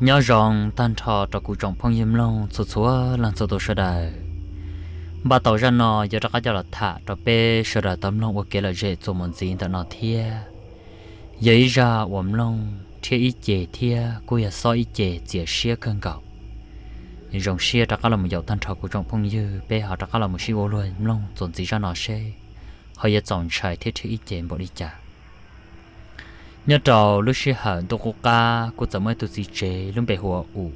nhớ rằng tan trò trò cụ trọng phong yếm long số số lần số tổ sơ đại bà tàu ra nọ giờ ra cái giờ là thả cho bé sơ đại tấm long ok là dễ cho món gì tao nọ thia giấy ra ôm long thia ít chè thia cô giờ soi ít chè chè xia cơn cầu rong xia ra cái là một dầu tan trò cụ trọng phong dư bé họ ra cái là một xi ô luôn long chuẩn gì ra nọ xe họ giờ chọn xài thiết thia ít chè bỏ đi chả nhớ trò lúc xưa hận tôi cô ca cô 怎么都是这 luôn bị hùa ủ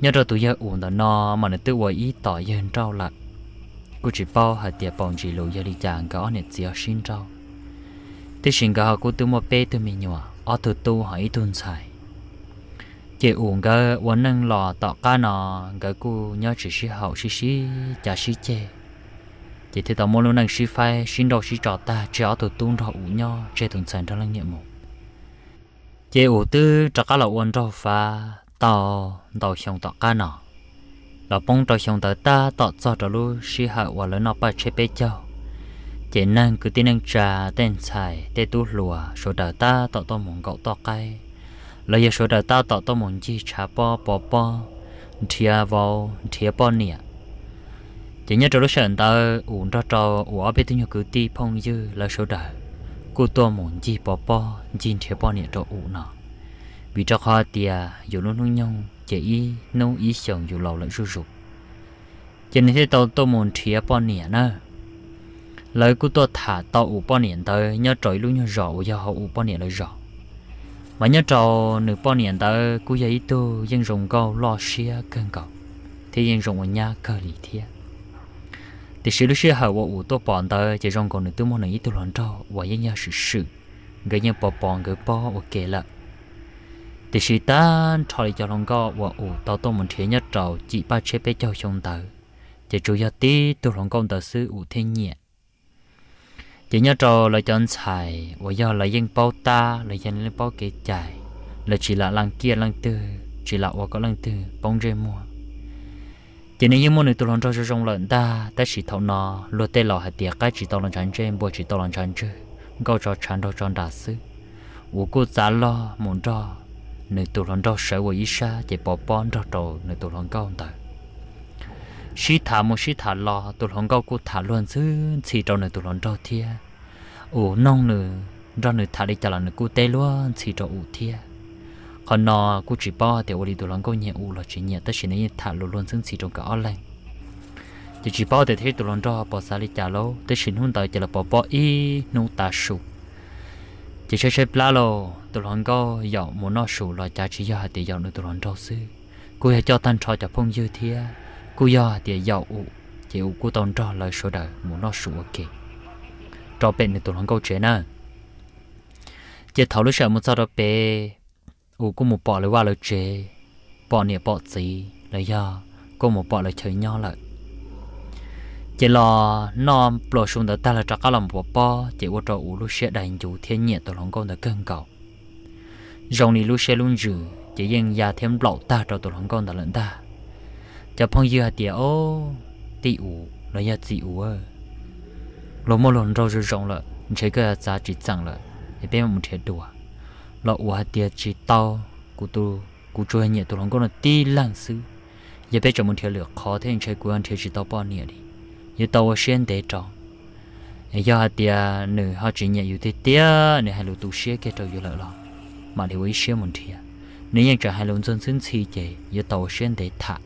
nhớ trò tôi giờ ủ đó nó mà nó tự quay ý tỏ yên trâu lại cô chỉ bao hạt tiệp bóng chỉ lù giờ đi chàng có nét gì ở xin trâu thế xin cả cô tự mua bê, tôi mình nhỏ ở tôi tu hỏi tuân xài chị u cái uống nâng lò tọ ca nọ cái cô nhớ chỉ xí hậu xí xí chả xí chế. chỉ thấy tao mua luôn nâng xí phai xí đầu xí trọ ta chỉ ở tôi tuân thọ uống nhau chơi tuần sản trong lăng nhiệm một chế ủ tư cho cá lẩu uốn cho pha tàu tàu xong tàu cá nọ lẩu bông tàu xong tàu ta tàu cho tàu lu xí hạ và lớn nó ba chế bê châu chế năng cứ tin năng trà tên xài tê tu lùa số tàu ta tàu tàu mong cậu tàu cay lấy số tàu ta tàu tàu mong chi trà po po po thia vào thia po nè chỉ nhớ cho lúc sờn ta uống cho cho uống bên thứ nhiều cứ ti phong dư là số đời cô to muốn chi bỏ bỏ chi thế bỏ nè cho ủ nọ vì cho khó tiề à, dù nó nung nhung, chỉ ý nấu ý sờn dù lâu lại sụp cho nên thế tao tôi muốn chia bỏ nè nè lời của tôi thả tao ủ bỏ nè tới nhớ trời luôn nhớ rõ giờ họ ủ bỏ nè lời rõ mà nhớ trò nửa bỏ nè tới của giấy tôi dân rồng câu lo xia cơn cầu thì dân rồng ở nhà cơ lý thiệt thì sự lúc xưa hậu vụ tôi bọn ta chỉ rong còn được tôi muốn nói tôi loạn cho và với nhau sự sự người nhau bỏ bọn người bỏ và kể là thì sự ta cho đi cho lòng co và ủ tao tôi muốn thế nhất trầu chỉ ba chế bé cho chúng ta chỉ chủ yếu tí tôi lòng công tờ sư ủ thiên nhẹ chỉ nhớ trầu là chọn xài và do là dân bao ta là dân lên bao kê chạy là chỉ là làng kia làng tư chỉ là và có làng tư bóng rơi mua chỉ nên những môn này tôi làm cho cho trong lần ta ta chỉ thấu nó luật tế lò hạt tiệt cái chỉ tao làm chán trên bộ chỉ tao làm chán chơi câu cho chán đâu cho đà sư u cô giá lo muốn cho nơi tụi lòng đâu sợ của isa chỉ bỏ bón cho trầu nơi tụi lòng câu ta sĩ thả một sĩ thả lo tụi lòng câu cô thả luôn sư chỉ cho nơi tụi lòng cho thia ủ nông nữa ra nơi thả đi chả là nơi cô tế luôn chỉ cho ủ thia họ nọ cô chỉ bỏ thì ôi tụi lăng có nhẹ u là chỉ nhẹ tất nhiên là thả luôn luôn xứng xì trong cả ở lên chỉ chỉ bỏ để thấy tụi lăng cho bỏ xa đi trả lô, tất nhiên hôm tới chỉ là bỏ bỏ y nung ta sụ chỉ chơi chơi bla lô tụi lăng có dạo muốn nó sụ là trả chỉ giờ để dạo nữa tụi lăng cho sư cô hãy cho tan trò cho phong dư thia cô giờ để dạo u chỉ u cô tông trò lời số đời muốn nó sụ ok trò bên thì tụi lăng câu chuyện nè chỉ thảo lúc sợ muốn sao đó bé u có một bỏ lời qua lời chế bỏ nè bỏ gì lời do có một bỏ lời chơi nhau lại chỉ là nó bỏ xuống đỡ ta là trắc cả lòng bỏ bỏ chỉ qua trò u lúc sẽ đại chủ thiên nhiệt tổ lòng con đỡ cơn cầu dòng này lúc sẽ luôn giữ chỉ riêng già thêm lậu ta trò tổ lòng con đỡ lẫn ta cho phong dư hạt tiệt ô tị u là nhà tị u ơ lỗ mồ lồn rau rau rong lợ chế cái giá trị chẳng lợ để bên một thiệt đùa lọ hạt tiệt chỉ tao cụ tu cụ chơi nhẹ tụi lòng con là ti lăng sư giờ bây giờ muốn thiếu lửa khó thế anh chơi của anh thiếu chỉ tao bao nhiêu đi giờ tàu ở xuyên để tròn giờ hạt tiệt nữ họ chỉ nhẹ yêu thế tiệt nữ hai lũ tu xế cái trâu yêu lợ lọ mà thì ấy xế muốn thiệt nếu như trả hai lũ dân sinh chi chế giờ tao ở xuyên để thả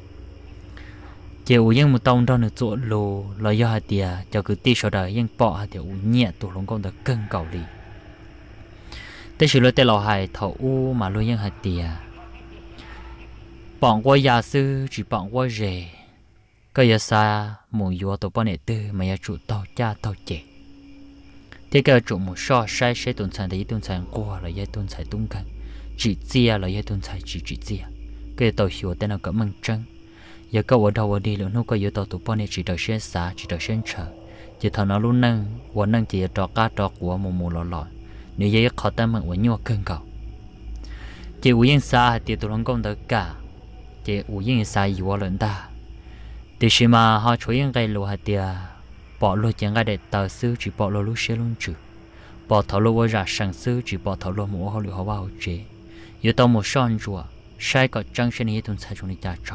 chỉ u yên một tông đó nữa chỗ lô là do hạt tiệt cho cứ ti sau đời yên bỏ hạt tiệt u nhẹ tụi lòng con là cân cầu đi แต่ชื่อเลยแต่เราหายเถาอู้มาลุยยังหายเตียปองว่ายาซื้อจีปองว่าเจก็ยาซาหมูยัวตัวปนเอตือมายาจุเต่าจ้าเต่าเจที่ก็จุหมูชอใช้ใช้ตุนสันแต่ยี่ตุนสันกัวเลยยี่ตุนสันตุ้งกันจีเจียเลยยี่ตุนสันจีจีเจียก็ยาเต่าหิวแต่เราก็มึงจังยาก็ว่าดาวดีแล้วนู้ก็ยาเต่าตัวปนเอจีเต่าเชนสาจีเต่าเชนเชอจีเท่านั้นรู้นั่งวันนั่งจีเต่าก้าเต่ากัวหมูหมูหล่อหล่อ nếu như khó tâm mà uống nhiều cơn cầu chỉ yên xa thì tụi nó công được cả chỉ uống xa nhiều lớn ta thì khi mà họ chơi cái lúa địa, bỏ lúa chẳng cái để tờ sư chỉ bỏ lúa lúa xe luôn chứ bỏ thầu lúa ra sáng sư chỉ bỏ thầu lúa mua họ lúa họ bao chế yếu tao một son chùa sai có trăng xe này tuần tại trong đi trả trọ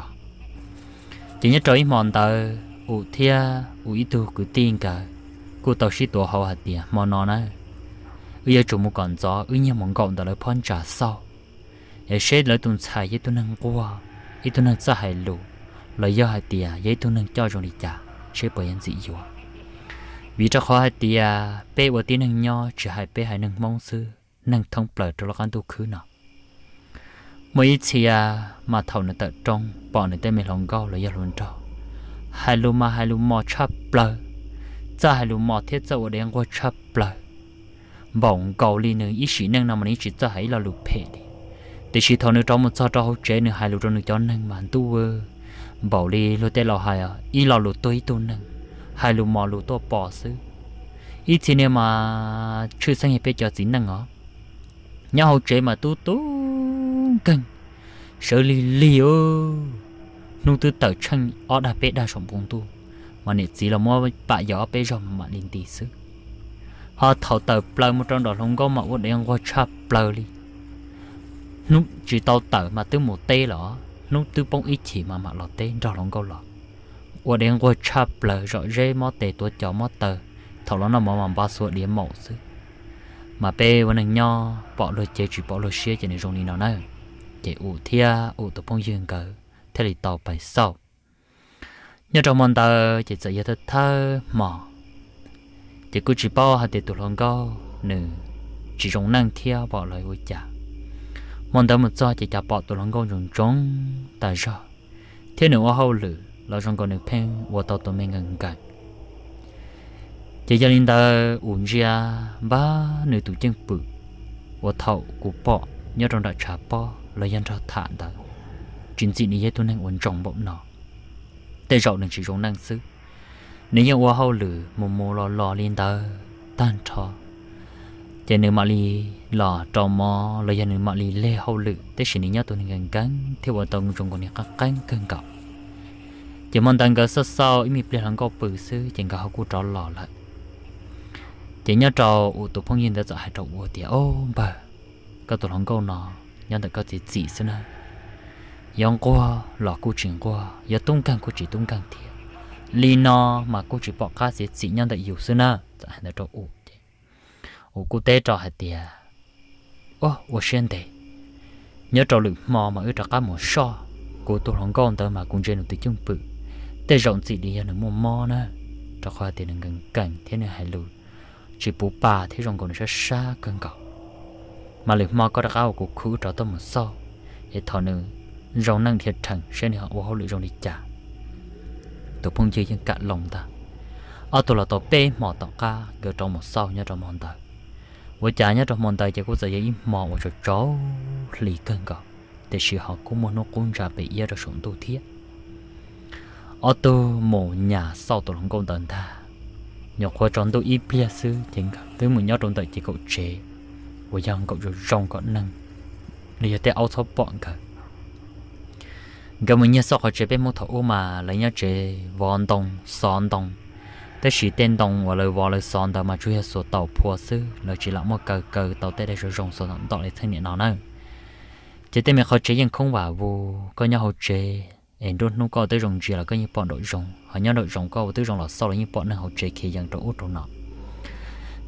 chỉ nhớ trời mòn tờ u thia u ít tu cứ tin cả cô tàu sĩ tổ họ hạt địa mòn nó này bây giờ chúng một con gió ở nhà mong còn đó là phong trà sau giờ sẽ lấy tuần xài với tuần năng qua với tuần năng xa hải lù lấy do hải tiề với tuần năng cho rồi đi trả sẽ bởi anh dị dùa vì cho khó hải tiề bé của tiền năng nho chỉ hải bé hải năng mong sư năng thông bờ cho lo ăn tu khứ nọ, mỗi khi à mà thầu nó tự trong bỏ nó tay mình lòng gạo là giờ luôn cho hai lu mà hai lu mò chắp bờ ra hai lu mò thiết dầu đen qua chắp bờ bỏng cầu li nữa ít chỉ năng nằm mình chỉ cho hãy là lụp phê đi để chỉ thằng nữa trong một sao cho hậu chế nữa hai lụp trong nữa cho năng mà tu vơ bảo li lụp tê lò à, hai à ít lò lụp tôi tu năng hai lụp mò lụp tôi bỏ xứ ít thì nếu mà chưa sang hiệp cho chính năng ó nhà hậu chế mà tu tu cần sợ li li ô nụ tư tờ chân ở đà bê đa sống vùng tu mà nè chỉ là mua bạ gió bê rồi mà linh tì xứ họ thầu tờ plơ một trong đó không có mà uống đen qua cha plơ đi lúc chỉ tao tờ mà tới một tê lọ lúc tư bông ít chỉ mà mà lọ tê rõ không có lọ uống đen qua cha plơ rõ rê mò tê tua chó mò tờ thầu nó nó mà mà ba số điểm mẫu chứ mà bê vẫn đang nho bỏ lô chế chỉ bỏ lô xia chỉ nên dùng đi nào nữa chế ủ thia ủ tụ bông dương cờ thế thì tàu phải sau nhớ trong môn tờ chỉ sợ giờ thơ mỏ thì cứ chỉ bao hạt để tụi lòng cao nè chỉ rong năng theo bỏ lời với cha mong đợi một giờ chỉ cha bỏ tụi lòng cao rong rong tại sao thế nữa hậu lử là rong còn được phen và tao tụi mình ngang gần chỉ cho nên ta uống ra ba nửa tụi chân bự và thầu của bỏ nhớ trong đại trà bỏ là dân ra thản ta chính trị này tôi nên uống trọng bỗng nọ để rộng nên chỉ rong năng xứ nếu như qua hậu lử mù mù lò lò lên tờ tan trò chỉ nếu mà li lò trò mò là giờ nếu mà li lê hậu lử thế xin nhớ tôi nên cắn theo vợ tông trong con nhà các cắn cân cọc chỉ mong tăng cơ sơ sau ý mi ple hàng có bự sư chỉ cả hậu cú trò lò lại chỉ nhớ trò u tụ phong nhiên đã giải trò u tiệt ô bờ, các tụ hàng câu nọ nhân được các chỉ chỉ xưa nè yong qua lò cũ chuyện qua giờ tung càng cú chỉ tung càng thiệt lý nó mà cô chỉ bỏ cá sẽ sĩ nhân đã hiểu xưa na tại nó cho ủ thế ủ cô té cho hạt tiền ô ô xuyên thế nhớ cho lựu mò mà ở cho cá một so cô tôi không con tớ mà cũng trên được tới chung bự tê rộng chỉ đi nó mò mò na cho khoa tiền gần cảnh thế này hay lựu chỉ bố bà thế rộng còn sẽ xa cơn cậu mà lựu mò có đặc áo của khu cho tôi một so thì thọ nữ rộng năng thiệt thẳng sẽ này họ ô hậu lựu rộng đi chả cái phong chi những cả lòng ta ở tụ là tổ bê mỏ tổ ca cái trong một sau nhá trong mòn ta với cha nhá trong mòn ta chỉ có giờ giấy mỏ một chỗ chó lì cân cả để sự họ cũng muốn nó cũng ra bị yêu rồi sống tu thiết ở tụ mộ nhà sau tổ lòng công tận ta nhọc khoa trong tụ ít bia sư chính cả với một nhá trong ta chỉ cậu chế với dân cậu rồi rong cậu nâng bây giờ ta áo thọ bọn cả cái mình nhớ sau họ chế bên mô thổ mà lấy nhớ chế vòn đồng sòn đồng tới chỉ tên đồng và lời vò lời sòn đồng mà chú hiểu số tàu phù sư lời chỉ là một cờ cờ tàu tới đây rồi rồng số đồng tàu để thân nhẹ nó nữa chế tên mình họ chế nhưng không vào vô có nhớ họ chế em đốt nó có tới dùng chỉ là có những bọn đội rồng họ nhớ đội rồng co tới rồng là sau là những bọn này họ chế khi dân trong út trong nọ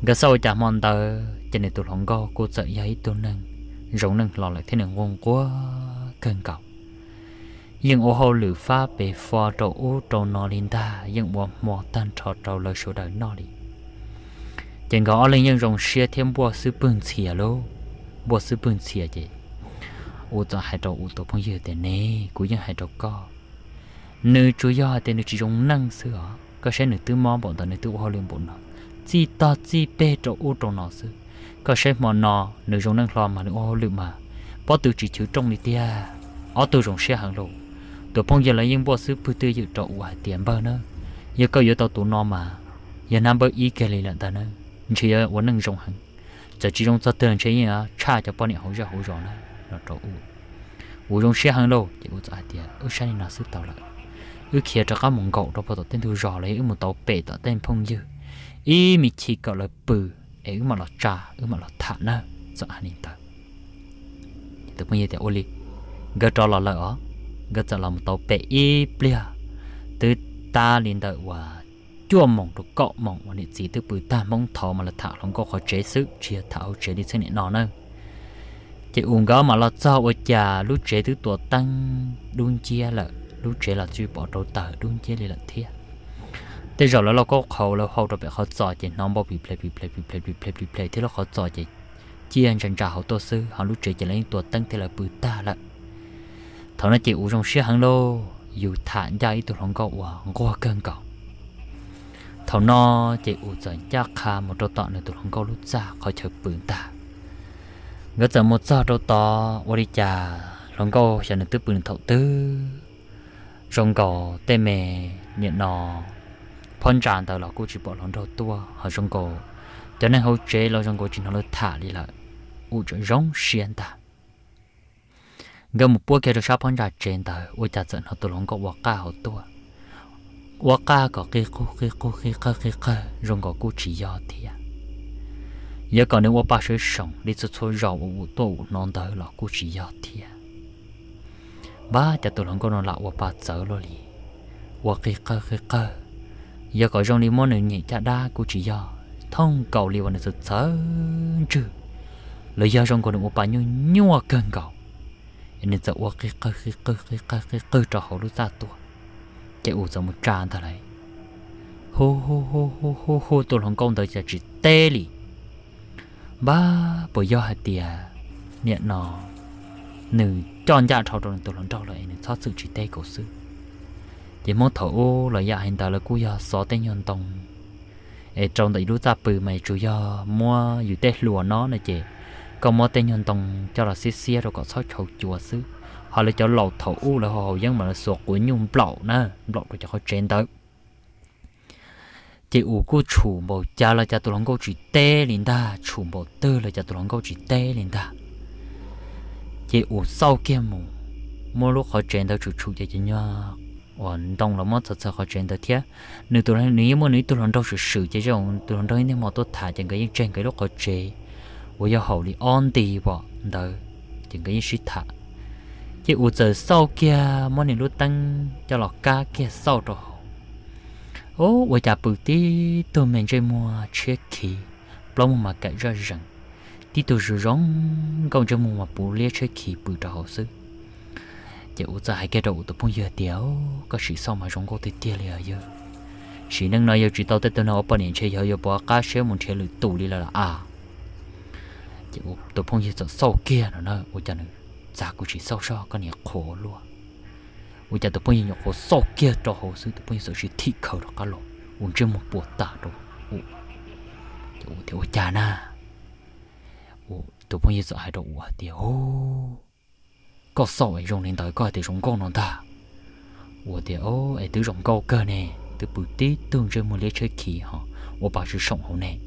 cái sau chả mòn tờ trên này tụi không có cố sợ giấy tôi nâng rồng nâng lò lại thế này ngon quá cần cầu nhưng ô hô lử pha bề phò đồ u đồ nó lên ta nhưng bỏ mò tan trò trâu lời số đời nó đi chẳng có lên nhưng rồng xe thêm bùa sư bưng xìa lô bùa sư bưng xìa chứ ô cho hai đồ ô tô phong dừa tên nè cũng như hai đồ co nữ chú do tên nữ chỉ dùng năng sửa có sẽ nữ tư mò bọn ta nữ tư ô hô lên bọn nó chỉ to chỉ bê đồ u đồ nó sư có sẽ mò nó nữ dùng năng lo mà nữ ô hô lử mà bỏ từ chỉ chữ trong đi tia ở từ dùng xe hàng lô tụi phong giờ là những bộ sư phụ tư dự trọ quả tiền bao nữa giờ câu giờ tao tụ nó mà giờ nam bơ ý kề lại lận ta nữa chỉ giờ vẫn nâng rộng hàng, giờ chỉ trong tao tiền chế như á cha cho bọn này hỗ trợ hỗ trợ nữa nó trọ u u trong xe hàng đâu chỉ u trả tiền u xe này là sư tao lại u kia cho các mông cậu đó bọn tao tên thu rõ lấy u một tàu bể tao tên phong dư ý mi chỉ gọi là bự ấy mà là trà ấy mà là thả nữa sợ anh ta tụi bây giờ thì ô li gỡ trò là lỡ ก็จะลำตัวเปอีเปลี่ยตื้อตาลินเดว่าชั่วมองตัวเกาะมองวันนี้จีตื้อปืนตามองทอมาละถาลงก็ขอเจสึเชียถาเจดิเสนนอนเนอจะอุ้งก็มาละเจ้าว่าจ่าลูกเจตื้อตัวตั้งดุนเจียละลูกเจละจีบอกตัวตาดุนเจียเลยละเทียแต่จอแล้วเราก็เขาแล้วเขาตัวไปเขาจอดเจน้องบอกผีเพลย์ผีเพลย์ผีเพลย์ผีเพลย์ผีเพลย์ที่เราเขาจอดเจเจียนจันจ่าเขาตัวซื้อเขาลูกเจจะเล่นตัวตั้งที่ละปืนตาละ thằng nó chỉ u trong xe hàng lô dù thản ra ít tụi không có u không cơn cậu thằng nó chỉ u dẫn cha khá một đôi tọ nữa tụi không có lúc ra khỏi chợ bướng ta ngỡ giờ một giờ đôi tọ qua đi cha, không có sẽ được tư bướng thậu tư rong cậu tê mè nhận nó phong tràn tờ là cô chỉ bỏ lòng trâu tua họ rong cậu cho nên hậu chế lo rong cậu chỉ nó thả đi lại u cho rong xiên ta gần một bữa kia được sáu phong trà trên đời, ôi trà giận họ tụi lông có quá cao họ tua quá cao có cái cô cái cô cái cơ cái cơ rồi có cô chỉ do thì à giờ còn nếu quá ba sứ sống đi chút chút rồi ủ tua non tờ là cô chỉ do thì à ba trà tụi lông có nó là quá ba sợ lo li quá cái cơ cái cơ giờ có trong đi món này nhị trà đa cô chỉ do thông cầu li vào nó sợ chứ lấy giờ trong còn được một bà nhiêu nhiêu cần cầu nên giờ uống cái cái cái cái cái cái cái cái trò hổ lúc ra tuổi chạy uống giống một tràn thật này hô hô hô hô hô hô tôi lòng công tới giờ chỉ tê lì ba bởi do hạt tìa niệm nó nữ chọn ra thảo trong tôi lòng trâu lại nên thoát sự chỉ tê cổ sư chỉ mong thổ ô là dạ hiện tại là cú do xó tên nhân tông ở trong đại lúc ra bự mày chủ do mua dù tê lùa nó này chị còn mơ tên nhân tông cho là xí xí rồi có sáu chầu chùa xứ họ lại cho lầu thầu u là hồ dân mà là sọt của nhung lậu nè lậu rồi cho họ trên tới chỉ u cô chủ bộ cha là cha tụi lòng câu chỉ tê lên ta chủ bộ tư là cha tụi lòng câu chỉ tê lên ta chỉ u sau kia mù mỗi lúc họ trên tới chủ chủ cho nhau ổn đông là mất thật sự họ trên tới thế nếu tụi nó nếu mà nếu tụi lòng đâu sự sự cho chồng tụi lòng đâu nên mà tôi thả chẳng cái trên cái lúc họ chơi 我要好哩安地啵，到整个人是他。chỉ u giờ sau kia mỗi ngày lúc cho lọ cá kia đó ô u giờ bự tí tụi mình chơi mua chơi kỳ plom mà cái ra rằng tí tụi rủ rong còn chơi mà bù lia chơi kỳ bự đó hồ sư chỉ u hai cái đầu tụi phong giờ tiểu có sự sau mà rong có thể tia lia giờ chỉ năng nói giờ chỉ tao tới tụi nó bỏ nền chơi giờ giờ bỏ cá chơi muốn chơi lụi tụ đi là à chỉ u tụi phong chỉ sâu kia nữa nè u chân giá cũng chỉ sâu sâu cái này khổ luôn u chân tụi phong chỉ khổ sâu kia cho hồ sơ tụi phong chỉ chỉ thi khẩu đó cả lộ u chưa một bộ tạ rồi u chỉ u thì u chân à u tụi phong chỉ hai đồ u thì ô có sâu ấy dùng đến tới coi thì dùng con nó ta u thì ô ấy tự dùng câu cơ nè từ bự tí tương chơi một lễ chơi kỳ hả u bảo chỉ sống hậu này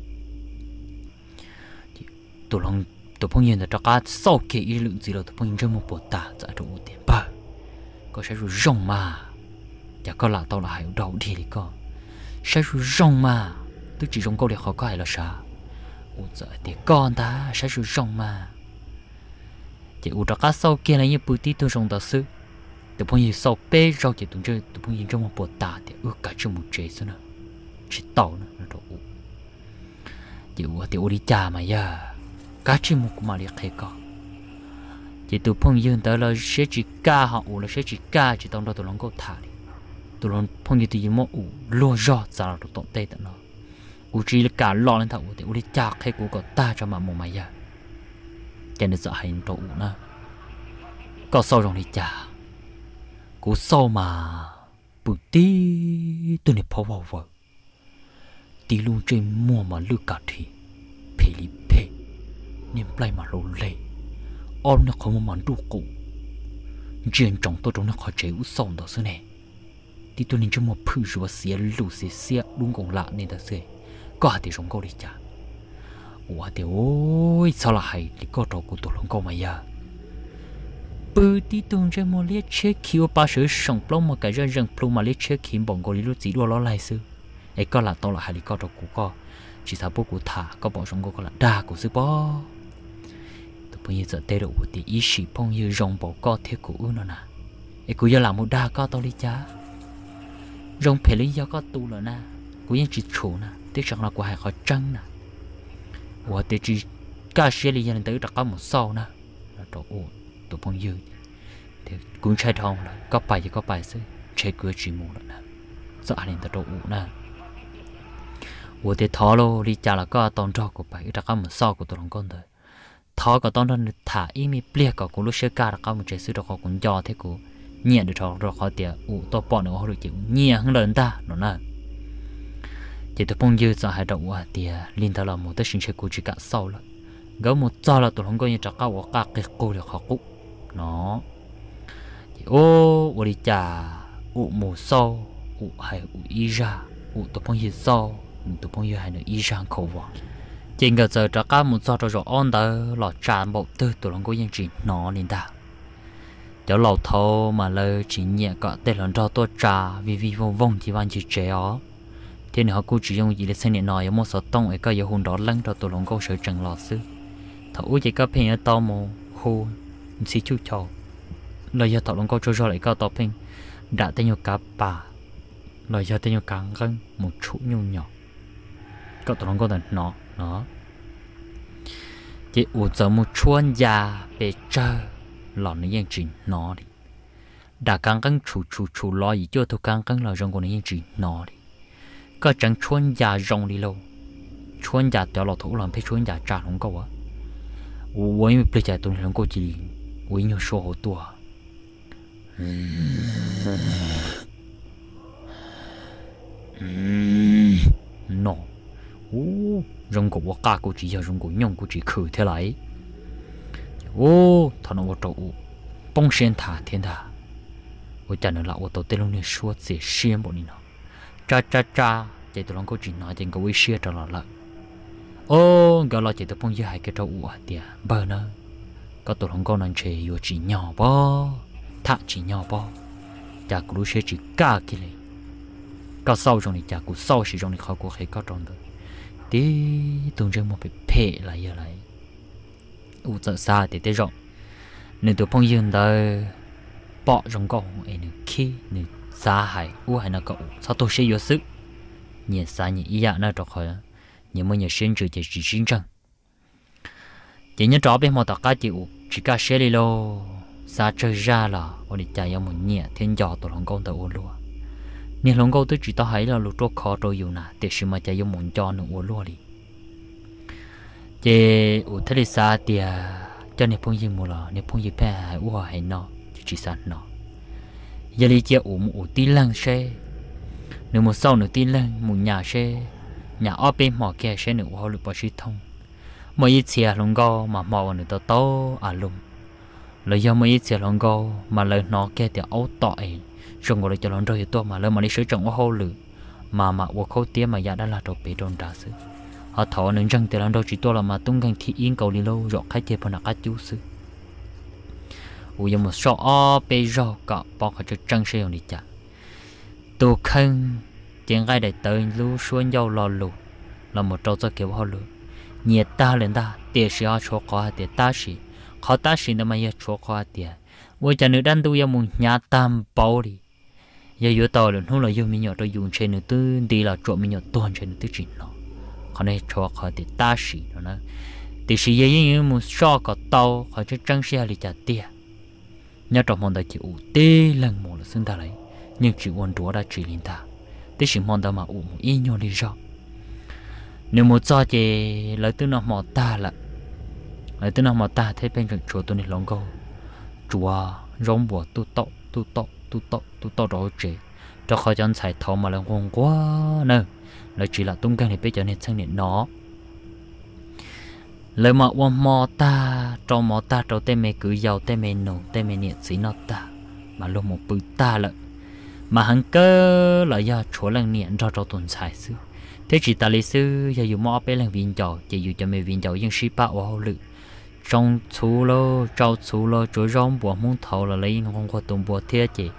tổ lòng tổ phong nhân là cho sau khi ý lượng gì là tổ phong nhân chơi một bộ tả giả trụ tiền ba có sẽ rồi rong mà chả có là tao là hải đầu đi con, có sẽ rồi rong mà tức chỉ rong câu để khó có ai là sao u giờ thì con ta sẽ rồi rong mà chỉ u đã cá sau kia là như bụi tí tôi rong đó sư tổ phong nhân sau bế rau chỉ tuần chơi tổ phong nhân trong một bộ ta thì ước cả chơi một chế nữa chỉ tao nữa là đồ u chỉ u thì u đi cha mà giờ cá chỉ một mà liệt hay có chỉ tụ phong dương tới là sẽ chỉ cá họ ủ là sẽ chỉ cá chỉ tông đó tụ lòng câu thả đi tụ lòng phong dương thì mò ủ lo do giờ là tụ tông tây tận nó u chỉ là cá lo lên thảo u thì u đi chặt hay ủ có ta cho mà mồm mày ra cho nên sợ hành tụ u nữa có sau rồng đi chặt, cú sau mà bự tí tụi này phá vào vợ tí luôn trên mua mà lưu cả thì phê lý phê niệm play mà lù lệ ôm nó không muốn món đủ cụ chuyện trong tôi trong nó khỏi chế u sòng đó xưa này thì tôi nên cho một phụ rùa xía lù xía xía đúng còn lạ nên ta xưa có hạt thì sống câu đi chả ủa thì ôi sao là hay thì có trò của tôi không có mày à bự tí tung trên một liếc chế kiểu ba sứ sống plong mà cái răng răng plong mà liếc chế kiểu bọn gọi lúc chỉ đua lo lại sư ấy có là tôi là hay thì có trò của có chỉ sao bố của thả có bỏ bọn sống có là đa của sư bó bây giờ tê độ của tí ý sĩ phong như rồng bầu co thế của u nó nè ấy cũng giờ làm một đa co to lý chá rồng phải lý do co tu nó nè cũng như chỉ chủ nè tiếc rằng là của hai khó trăng nè của tê chỉ cả xe lý do tới đặt có một sau nè là đồ ổn tụ phong như thế cũng chạy thong là có bài thì có bài chứ chạy cửa chỉ mù rồi nè sợ anh em ta đồ ổn nè của tê thó lô lý chá là co tòn trò của bài đặt có một sau của tụi con thôi thọ có tao nó thả ý mi bia có cũng lúc sơ ca là cao một trái sứ đó có cũng giò thế cũng nhẹ được thọ rồi khó tiệt u to bỏ nữa họ được chịu nhẹ hơn lần ta nó là chỉ tôi phong dư cho hai đầu à tiệt liên thao là một tới sinh chơi của chỉ cả sau là gấu một cho là tôi không có như trắc cao của các cái cô được họ cũng nó chỉ ô ủa đi chả u mù sau u hay u ý ra u tôi phong dư sau ủ tôi phong dư hay nữa ý ra khẩu vọng chính ngờ giờ cho các một số rồi on đó lọ trà bộ tư tụi lòng của dân chỉ nó lên ta cháu lầu thô mà lơ chỉ nhẹ cả tên lần cho tôi trà vì vì vòng vong thì bạn chỉ chế ó thế nên họ cứ chỉ dùng gì để xem điện nói một số tông ấy có nhiều hồn đó lăng cho tụi lòng câu sự chẳng lọ sư thấu chỉ có pin ở to mồ khô xí chút chầu lời giờ thọ lòng câu cho cho lại cao to pin đã tên nhiều cá bà lời giờ tên nhiều cá găng một chút nhung nhỏ cậu tụi lòng câu là nó nó chỉ u giờ một chuan già bề chờ lọ nó yên chỉ nó đi đã căng căng chu chu chu lo gì cho tôi căng căng là rong của nó yên chỉ nó đi có chẳng chuan ya rong đi lâu chuan ya tiểu lọ thủ làm phải chuan ya trả không câu á uống bây giờ tôi không có gì uống nhiều số hổ tua no ô rong cổ quá cả cô chỉ giờ rong cổ nhông chỉ khử thế lại ô thằng nó trâu bông sen thả thiên thả ô chả nữa là ô tàu tên luôn nên suốt sẽ xiêm bọn nó cha cha cha chạy tụi nó cô chỉ nói chuyện cô ấy xia trở lại lại ô gà lo chạy bông giờ hai cái trâu ủa tiệt bờ nữa có tụi nó con anh chè yêu chỉ nhỏ bo thả chỉ nhỏ bo chả cô lúc sẽ chỉ cả kia này ก็เศร้าตรงนี้จากกูเศร้าสิตรงนี้เขากูเคยก็ตรงเด้อ tí tung rừng một cái phê lại giờ lại u tận xa thì tới rộng nên tôi phong dương đó bỏ trong cổ ấy nữa khi nữa xa hại u hại nó cậu sao tôi sẽ yếu sức nhìn xa nhìn ý dạ nó trọc khỏi nhưng mà nhờ sinh trừ chỉ chỉ sinh trăng chỉ nhớ trọ bên một tạc cá chịu chỉ cá sẽ đi lô xa chơi ra là ổn định chạy một nhẹ thiên giò tụi lòng công tàu ổn luôn nên lòng câu tôi chỉ tao hãy là lục trô khó trôi dù nà để sự mà chạy dùng mong cho nó uống luôn đi chế u thế đi cho nên phong dừng mù lò nên phong dừng phải hãy uống nó chỉ sẵn nó giờ đi chế u u tí lăng xe nếu một sau nữa tí lăng một nhà xe nhà ở bên mỏ kia xe nữa uống lục bao sĩ thông mỗi ít xe lòng câu mà mỏ nữa tao tao à lùng lời do mỗi ít xe lòng câu mà lời nó kia thì ấu tỏi trong ngồi cho lon rồi to mà lơ mà đi sửa trọng hô lử mà mà wo khâu tiêm mà ya dạ đã là đồ bị đồn đá sư họ thọ nên răng từ lon rồi chỉ to là mà tung gang thì yên cầu đi lâu rồi khai chế phần là cá chú sư u yếm một số o bây giờ cả bỏ cả cho trăng xe đi trả. tu khăn tiếng gai để tới lú xuân giàu lò lù là một trâu cho kiểu họ lù nhiệt ta lên ta tiền sĩ họ chỗ có tiền ta sĩ khó ta sĩ nó mà ya chỗ có tiền với cha nữ đàn tu yếm một nhà tam bảo đi giờ vừa tàu là nó là vô mình nhỏ tôi dùng trên nữa tư đi là chỗ mình nhỏ toàn trên nữa tư chỉ nó còn này cho họ thì ta sĩ nó nó thì sĩ giờ như một so có tàu họ chơi trăng xe thì à chả tiền nhớ trong mong đợi chỉ ủ tê lần một là xưng ta lấy nhưng chỉ quân chúa đã chỉ lên ta thì sĩ mong đợi mà ủ một ít nhau đi do nếu một cho thì lấy tư nó mò ta là lấy tư nó mò ta thấy bên cạnh chỗ tôi nên lòng câu chúa rong bùa tu tọ tu tọ tu to tu to rồi chế cho khó chọn xài thầu mà là ngon quá nè là chỉ là tung cái này bây giờ này sang điện nó lời mà uom mò ta cho mò ta cho tên mẹ cứ giàu tên mẹ nổ tên mẹ niệm sĩ nó ta mà luôn một bự ta lợ mà hắn cơ là do chỗ lần niệm cho cho tuần xài xưa thế chỉ ta lý sư giờ dù mò bé lần viên trò chỉ dù cho mẹ viên trò nhưng ship bao ô lự trong chú lô trong chú lô chỗ rong bùa muốn thầu là lấy không có tuần bùa thiết chị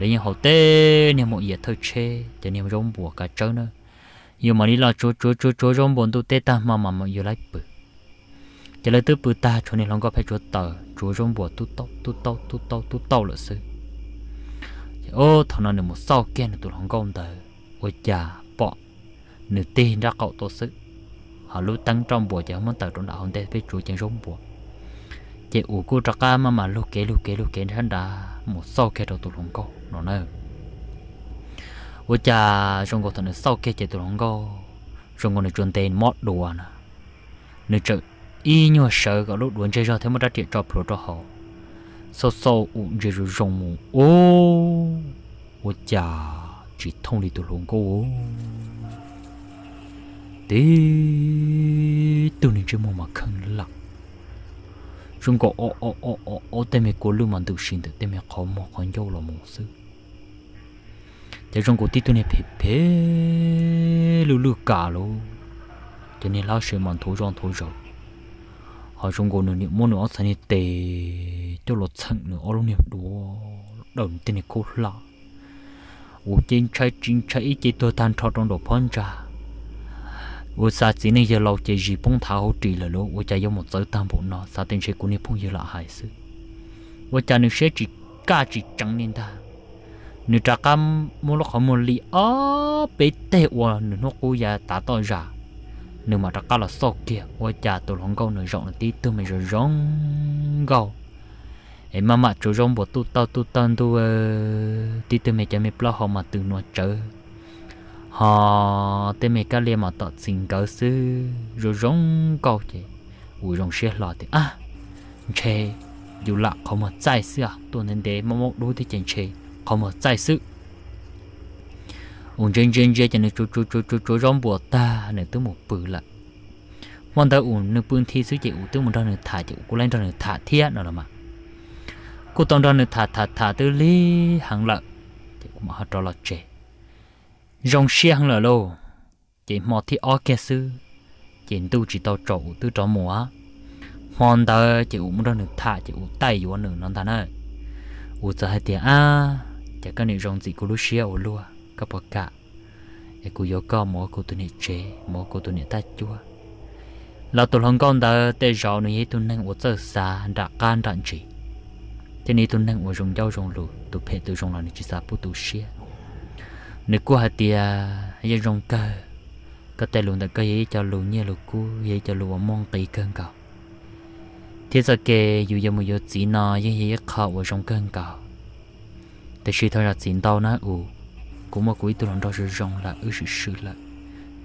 lấy những hậu tê niệm một giờ thôi chê để niệm rong bùa cả trơn nữa yêu mà đi lo chúa chúa chúa chúa rong bồn tu tê ta mà mà mà yêu lại bự chỉ lấy tư bự ta cho nên lòng có phải chúa tờ chúa rong bùa tu tâu tu tâu tu tâu tu tâu là sư ô thằng nào nữa một sau kia nữa tụi lòng ông tờ ôi chà bỏ nửa tin ra cậu tổ sư họ lưu tăng trong bùa chẳng muốn tờ trong đạo hôm tê với chúa chẳng rong bùa chị ủ cô trắc mà mà lúc kế lúc kế lúc kế thân đã một sau kế đầu tụi lồng cô nó nè ủa cha trong cô thân này sau kế chị tụi lồng cô trong cô này chuẩn tên mót đùa nè nữ chữ y nhua sợ cả lúc đuổi chơi ra thế một đã chị cho pro cho họ sau sau ủng chơi rồi rồng mù ô ủa cha chỉ thông đi tụi lồng cô tí tụi này chơi mù mà khăn lặng chúng có ô ô ô ô ô tên mẹ cố lưu mà được xin được tên mẹ khó mò khó nhau là mong sư thế chúng có tí tu này phê phê lưu lưu cả lô cho nên lá sợi mà thối rong thối rồi họ chúng có nửa niệm môn nửa nữa thành tệ cho lột sẵn nửa ô luôn niệm đồ đồng tên này cố lạ ủ trên trái trên trái chế tôi tan cho trong đồ phong trà 我啥子呢？要老姐日本他好治了咯，我家要么走单步呢，啥点些姑娘朋友了还是，我家你些只家只整年的，你这个莫了好莫里啊，别带我，你那姑爷打到啥？你嘛这个了少给，我家都龙沟你让了地都没人让高。em mà mà chú rong bộ tu tao tu tan tu đi từ mẹ cha mẹ plao họ mà từ nó chơi họ tên mẹ cá liền mà tọt xin cỡ sư rồi rong câu chị ui rong xe lọ thì à chê dù là không một trái sư à tôi nên để mà một đôi thế chèn chê không một trái sư ung chân chân chơi chân chú chú chú chú chú rong bùa ta này tôi một bự lại mong ta ung nước bươn thi sư chị ung tôi một đôi nữa thả chị cũng lên đôi nữa thả thiết nữa là mà cô tông đôi nữa thả thả thả tư lý hàng lợ thì cũng mà họ trò lọt chê rong xiang là lô chỉ một thì ở kia sư chỉ tu chỉ tao trổ tư trổ mùa mòn ta chỉ uống ra nửa thả chỉ uống tay uống nửa non ta nữa uống giờ hai tiếng a, chỉ có này rong gì của lúc xia uống luôn có bậc cả để cô yêu con mỗi cô tu niệm chế mỗi cô tu niệm ta chúa. là tụi hồng con ta để rõ nữa tu năng uống giờ xa đã can đạn chỉ thế này tu năng uống rong dao rong lụ, tu phê tu rong là chỉ sa bút tu xia nước cô hạt thì giờ rong cơ có tay luôn đã cái gì cho luôn như lúc cô gì cho luôn mong tỷ cơn cậu thế giờ kề dù giờ một giờ chỉ nó như gì khó ở trong cơn thế thế sự sự là tao u cũng mà mà cuối rồi rong rong ư nhân họ của của của cái số đi cha phe khó khó tư tư, tí thả cậu แต่ชีทอยสินตอนะอูกูมาคุยตัวนั้นเราจะรองละอือสิสิละ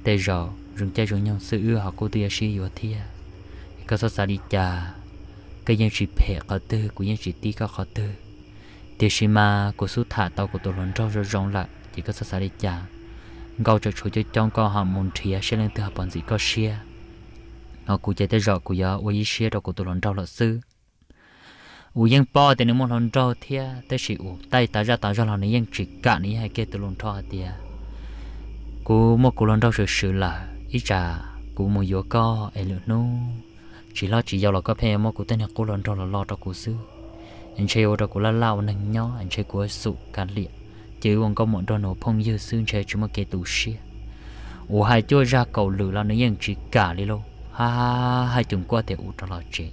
แต่เรารึงใจรึงยังซื้อหากูตัวชีอยู่ที่ก็สสาริจาก็ยังสิเพะก็ตื้อกูยังสิตีก็ก็ตื้อแต่ชีมากูสู้ถ่าตอกูตัวนั้นเราจะรองละ chỉ có sao đi chả, gạo cho chủ cho trong có hàng môn thịa sẽ lên từ học bằng gì có xe nó cụ chạy tới rõ của giờ ôi xe đó cụ tôi lần đầu là sư u yên po thì nếu muốn lần đầu thì tới sĩ u tay ta ra ta ra là nó yên chỉ cả ní hay kia tôi lần đầu thì cụ một cụ lần đầu sự sự là ít trà cụ một yếu co ấy lựa nô chỉ lo chỉ giàu là có phe một cụ tên là cụ lần đầu là lo cho cụ sư anh chơi ô cho cụ la lao nâng nhau anh chơi cú sụ cán liệt chứ còn có một đôi nổ phong dư xương chơi chúng mà kể tù xia ủ hai chúa ra cầu lử là nó yên chỉ cả đi lô ha ha ha hai chúng qua thể ủ cho lo chế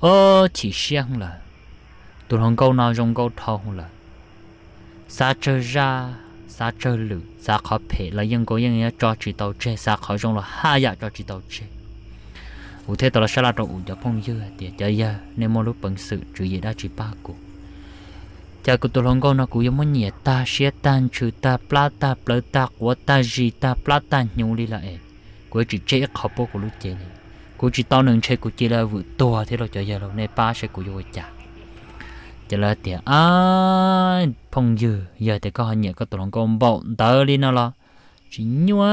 ơ chỉ xiang là tụi hồng câu nào trong câu thong là xa chơi ra xa chơi lử xa khó phê là yên có yên cho chỉ tàu chế xa khó trong là hai ya cho chỉ tàu chế ủ thế tao là sao là trong ủ cho phong dư thì chơi giờ nên một lúc bằng sự trừ gì đã chỉ ba cuộc cha cụ tôi lòng nó cũng giống như ta xe tan chữ ta plata plata của ta gì ta plata nhung đi lại của chỉ chế khóc bố của lúc chế này của chỉ tao nâng chế của chỉ là vừa to thế rồi cho giờ lâu nay ba sẽ của vô chả chỉ là tiền à phong dư giờ thì có hình nhẹ có tôi lòng con bọn tớ đi nó lo chỉ nhua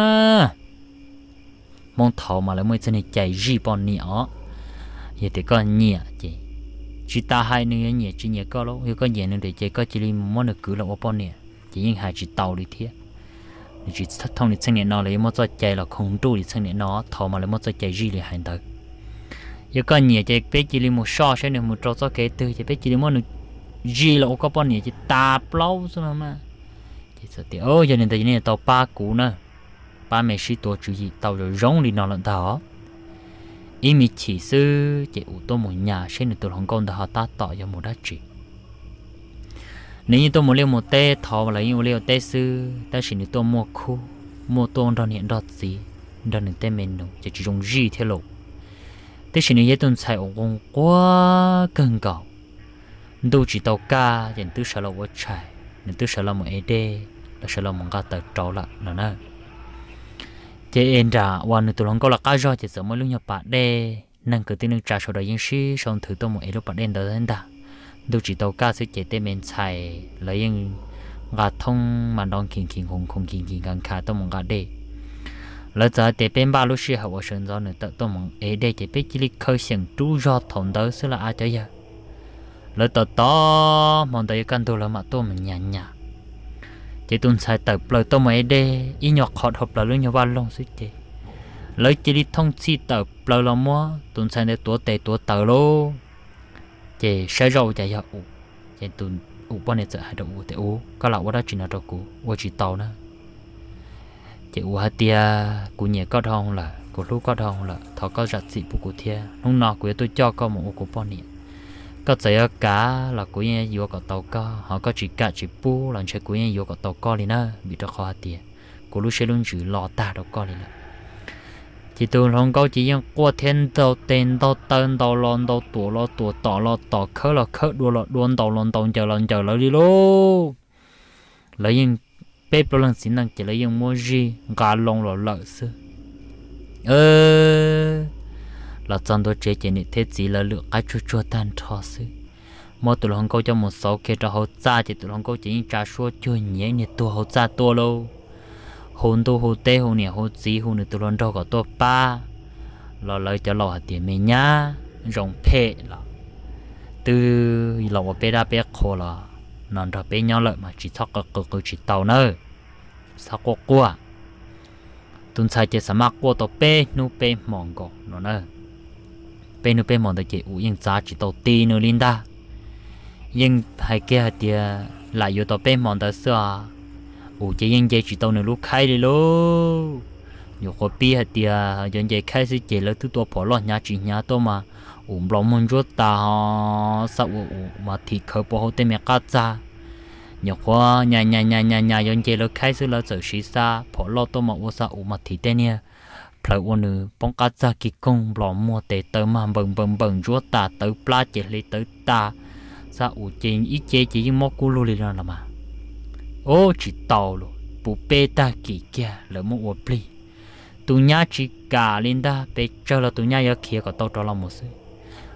mong thầu mà lại mới chân này chạy gì bọn nhỉ giờ thì có nhẹ chị chỉ ta hai nữa nhẹ chỉ nhẹ có lỗ hiểu có nhẹ nữa để chơi có chỉ liên món được cứ là ô bọn nè chỉ những hai chỉ tàu đi thế chỉ thất thông thì sang nhẹ nó lấy món chơi chạy là không đủ thì sang nhẹ nó thò mà lấy món chơi chạy gì để hành thật hiểu có nhẹ chơi bé chỉ liên một so sẽ được một trâu cho cái từ chơi bé chỉ liên món được gì là ô có bọn nè chỉ ta lâu rồi mà chỉ sợ thì ô giờ nên tại nên tàu ba cũ nữa ba mẹ sĩ tổ chữ gì tàu rồi rong đi nó lận tàu ý mi chỉ sư chỉ ủ tô một nhà xin được tổ hồng kông đã họ ta tỏ cho một đất trị. nếu như tôi muốn liêu một tê thọ là như liêu tê sư ta chỉ được tôi mua khu mua tôn đòn hiện đó gì đòn nên tê mình đâu chỉ dùng gì thế lộ tê chỉ nếu cái tôi xài ủng công quá cần cầu đâu chỉ tàu ca dành tư sở lộ quá chạy nên tư sở lộ một ế đê là sở lộ một gà tờ trâu lại nữa nữa chế en ra hoàn nửa lòng có là cá rô chế sớm mới lúc nhập bạc đê năng cứ tin trà sổ đời yên sĩ xong thử tôi một ít lúc bạc đen đó lên ta đâu chỉ tàu ca sẽ chế tên mình xài lấy yên gà thông mà đón kinh kinh hùng không kinh kinh càng khá tôi một gà đê lỡ giờ tế bên ba lúc xưa họ sơn do nửa tự tôi một ít đê chế biết chỉ lịch khơi sừng trú do thòng đó xưa là ai chơi giờ lỡ tờ to mong tới căn tôi là mà tôi mình nhàn nhạt chỉ tuần sai tập lời tôi mới đê ý nhọc họ học là luôn nhau văn lòng suy chế lấy chỉ đi thông chi tập lời là mua tuần sai để tuổi tệ tuổi tờ lô chế sai rồi chạy ra ủ chế tuần ủ bao nhiêu giờ hai đầu ủ tệ ủ có lão quá đã chỉ là đâu cũ quá chỉ tàu nữa chế u hai tia cũ nhẹ có thong là cũ lúc có thong là thọ có giặt gì bù cũ thia lúc nào của tôi cho có một ủ cũ bao nhiêu có thấy cá là của nhà yêu có tàu co họ có chỉ cá chỉ pu là chơi của nhà yêu có tàu co liền nữa bị cho khó tiền của lúc sẽ luôn chữ lò ta đâu co liền nữa chỉ từ lòng có chỉ những qua thiên đầu tiền đầu tên đầu lon đầu tổ lo tổ tỏ lo tỏ khớ lo khớ đua lo đuôn tàu lon tàu chờ lon chờ lo đi lô lấy những bếp lo lần xin năng chỉ lấy những mua gì gà lon lo lợn sư ơi là trong tôi chế chế này thế chỉ là lượng cái chua chua tan thọ sư, mà tụi lòng câu cho một số kia cho hậu cha thì tụi lòng câu chỉ cha số chưa nhẹ nhẹ tụi hậu cha tụi lâu hồn tụi hậu tê hồn nè hậu chỉ hồn nè tụi lòng đâu có tụi ba lo lời cho lo hạt tiền mình nhá rồng phê là từ lòng bê đa bé khô là nón ra bé nhau lợi mà chỉ thóc cái cực chỉ tàu nữa sao có cua tuần sai chỉ sắm mặc của tụi bé nu bé mỏng gọ nó nữa bên bên mòn tới chị u yên giá chỉ đầu tiên nữa Linda yên hay kia thì lại yêu tao bên mòn tới xưa u chị yên chị chỉ đầu nữa lúc khai đi luôn nhiều khó biết hay thì yên chị khai sẽ chị lấy thứ tôi bỏ lọt nhà chị nhà tôi mà u lòng muốn rút ta ho sao u mà thịt khởi bỏ hậu tên mẹ cắt ra nhiều khó nhà nhà nhà nhà nhà yên chị lấy khai sẽ lấy sự xí xa bỏ lọt tôi mà u sao u mà thịt tên nha phải ôn nữ bóng cá cha kỳ công bỏ mua tệ tớ mà bừng bừng bừng chúa ta tớ pla chỉ lấy tớ ta sa u chén ít chế chỉ những móc cú lù lì là mà ô chỉ tàu luôn, bù bê ta kỳ kia lỡ mua uổng pli tụi nhá chỉ cả lên ta bê cho là tụi nhá giờ kia có tàu cho là một sự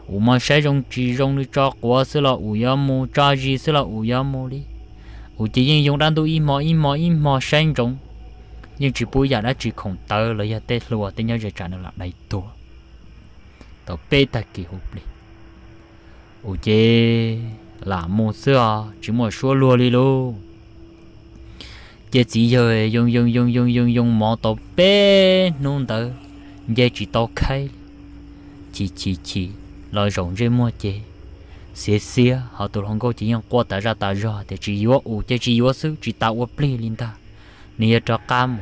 u mà sử dụng chỉ dùng để cho quá sự là u yếm mua cho gì sự là u yếm mua đi u chỉ dùng đang tụi im mò im mò im mò sang trống nhưng chỉ bây giờ đã chỉ không tơ lấy ra tết lùa tên nhau rồi trả nợ lại này tua tớ bê ta kỳ hụp đi ô chê là mua xưa chỉ mua số lùa đi luôn chế chỉ giờ dùng dùng dùng dùng dùng dùng mỏ tớ bê nôn tơ chế chỉ tao khai chỉ chỉ chỉ lời rộng rê mua chế xế xế họ tụi không có chỉ nhận qua ta ra ta ra để chỉ yếu ủ chế chỉ yếu sức chỉ tạo ủ plei linh ta nia cho cam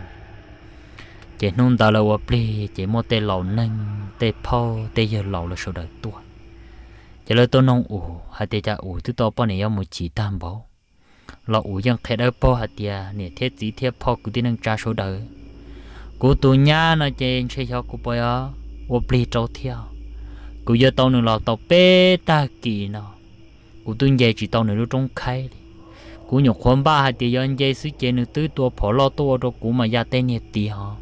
chỉ nung tao là vợ pli chỉ mua tê lẩu nâng tê po tê giờ lẩu là số đời tua chỉ là tôi nông ủ hay tê cha ủ thứ to bao này em một chỉ tam bảo lẩu khét ở po hay tê à, nè thiết gì thiết po cứ tin nâng cha số đời cú tu nhá nó trên chơi cho cú bơi á vợ pli trâu theo cú giờ tao nương lẩu tao bê ta kỳ nó cú tu về chỉ tao nương lúc trong khai cú nhục khôn ba hai tỷ yên dây sứ chế nữ tứ tua phó lo tua đồ cú mà gia tên nhiệt tỷ họ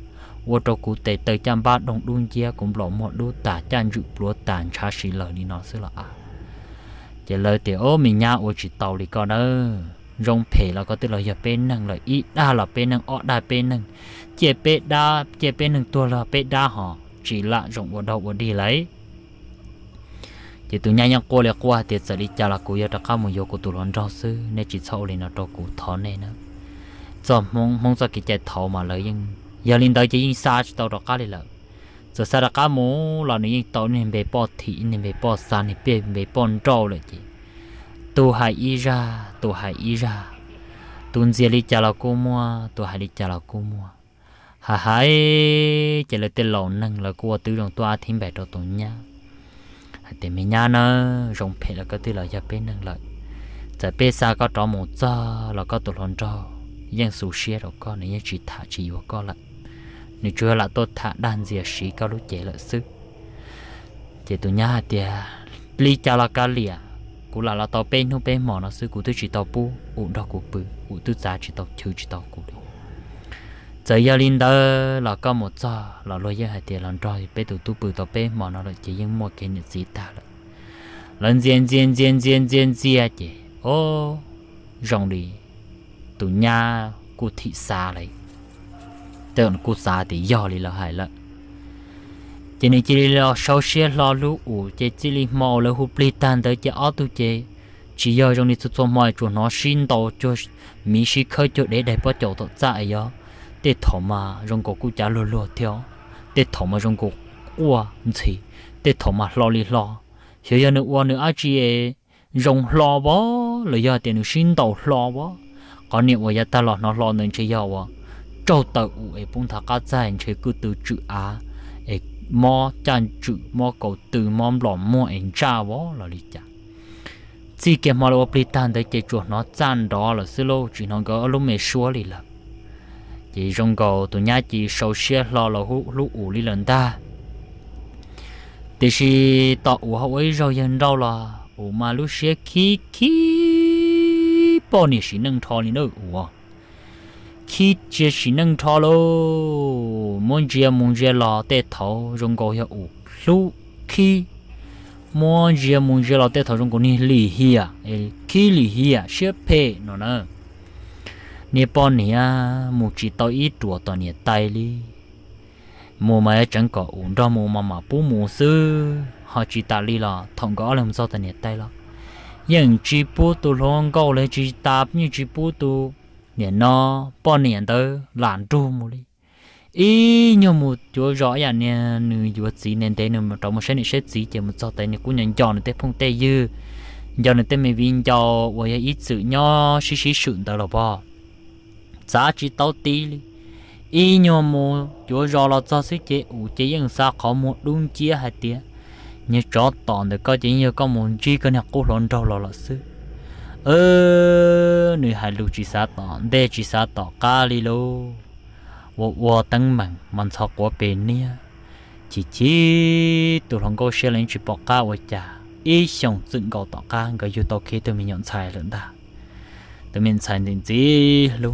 vô đồ cú tệ tới chăm ba đồng đun chia cũng lộ một đu tả chan dụ lúa tàn cha xì à? lời đi nó xứ là à chế lời tỷ ô mình nha ô chỉ tàu đi con ơ rong phê là có tức là giờ bên năng là ít đa là bên năng ọ đa bên năng chế bên đa chế bên năng tua là bên đa họ chỉ là rong ở đầu ở đi lấy thì tụi nhau cô lại qua thì sẽ đi chả là cô yêu trắc một yêu của tụi lon rau sư nên chỉ sau lên nó cho cô thọ nè, nó cho mong mong sao cái trái thọ mà lấy nhưng giờ lên tới chỉ nhưng xa chỉ tao trắc đi là giờ xa trắc mũ là nên tao nên về bỏ thị nên về bỏ xa nên về về bỏ rau rồi chị tụ hại y ra tụ hại y ra tuần giờ đi chả là cô mua tụ hại đi chả là cô mua hà hái chỉ là tên lộn năng là cô tứ đồng toa thêm về cho tụi nhau để mình nhá nó rồng phê là cái thứ là giờ bên năng lợi giờ bên xa có trò một giờ là có tụ lon trò nhưng sủ xe rồi con này chỉ thả chỉ vào con lại nếu chưa là tôi thả đan gì sĩ có lúc chế lợi sư chế tụ nhá thì lý cha là cái lìa cú là là tàu bên không bên mỏ nó sư cú tôi chỉ tàu bu ụ đó cú bự ụ tôi giá chỉ tàu chứ chỉ tàu cú đấy giờ giờ linh đó là có một giờ là lôi ra hai tiền lần rồi bé tụt tụt bự tao bé mà nó lại chỉ những một cái nhận gì ta là lần diện diện diện diện diện diện chị ô rồng đi tụi nhà cụ thị xa đấy tưởng cụ xa thì do đi là hại lận chỉ này chỉ là sau xe lo lũ ủ chỉ chỉ là mò là hụp li tan tới chỉ ở tụi chị chỉ do trong đi tụi mọi chỗ nó xin đầu cho mỹ sĩ khơi cho để để bắt chỗ tụi chạy đó để thọ mà rong cổ cú trả lô lô theo để thọ mà rong cổ qua chỉ để thọ mà lo li lo hiểu giờ nữa qua nữa ai chỉ rong lo bó rồi giờ tiền nữa xin đầu lo bó còn nếu giờ ta lo nó lo nên chỉ giờ à trâu tàu ấy bung thà cá trai chỉ cứ từ chữ á ấy mò chân chữ mò cầu từ mò lò mò anh cha bó là lý cha chỉ cái mà lo bê tan để chế chuột nó chăn đó là xí lô chỉ nó có lúc mẹ xua lì là chỉ rong cầu tụi nhá chỉ sâu xe lo lo hú lũ ủ lý lần ta thì si tọ ủ hậu ấy rồi dần đâu là ủ mà lũ xe khí khí bao nhiêu xí nâng thò lý nữa ủ à khi chế xí nâng thò lô muốn chia à muốn chia lo tê thầu rong cầu hiệu ủ lũ khí muốn chia à muốn chia lo tê thầu rong cầu ni lì hi à khi lì hi à xếp phe nó nữa nè bọn nè mù chỉ tao ít tuổi tao nè tay li mù mà chẳng có uống đó mù mà mà bố mù sư họ chỉ ta li là thằng gõ làm sao tao nè tay lo nhưng chỉ bố tụ long gạo lấy chỉ ta như chỉ bố tụ nè nó bọn nè tớ làm đủ mù li ý nhưng mà chỗ rõ ràng nè người vừa chỉ nên thế nên mà trong một số những sẽ chỉ cho một số tay nè cũng nhận chọn để phong tây dư giờ nên tên mày viên cho với ít sự nho xí xí sụn tao là bao giá chỉ tao tí li y nhô mô chúa rõ là cho sức chế ủ chế yên xa khó mô đúng chia hạt tía như chó tòn được có chế như có muốn chi cơ nhạc cố lộn trâu lọ lọ sư ơ nữ hài lưu chỉ xa tòn đê chỉ xa tỏ ca li lô Vô, vô tăng mạnh mặn sao quá bên nia chỉ chỉ tụi lòng cô xe lên chỉ bỏ ca với cha ý xong dựng cầu tỏ ca người yêu tao khi tụi mình nhận sai lẫn ta tụi mình xài đến gì luôn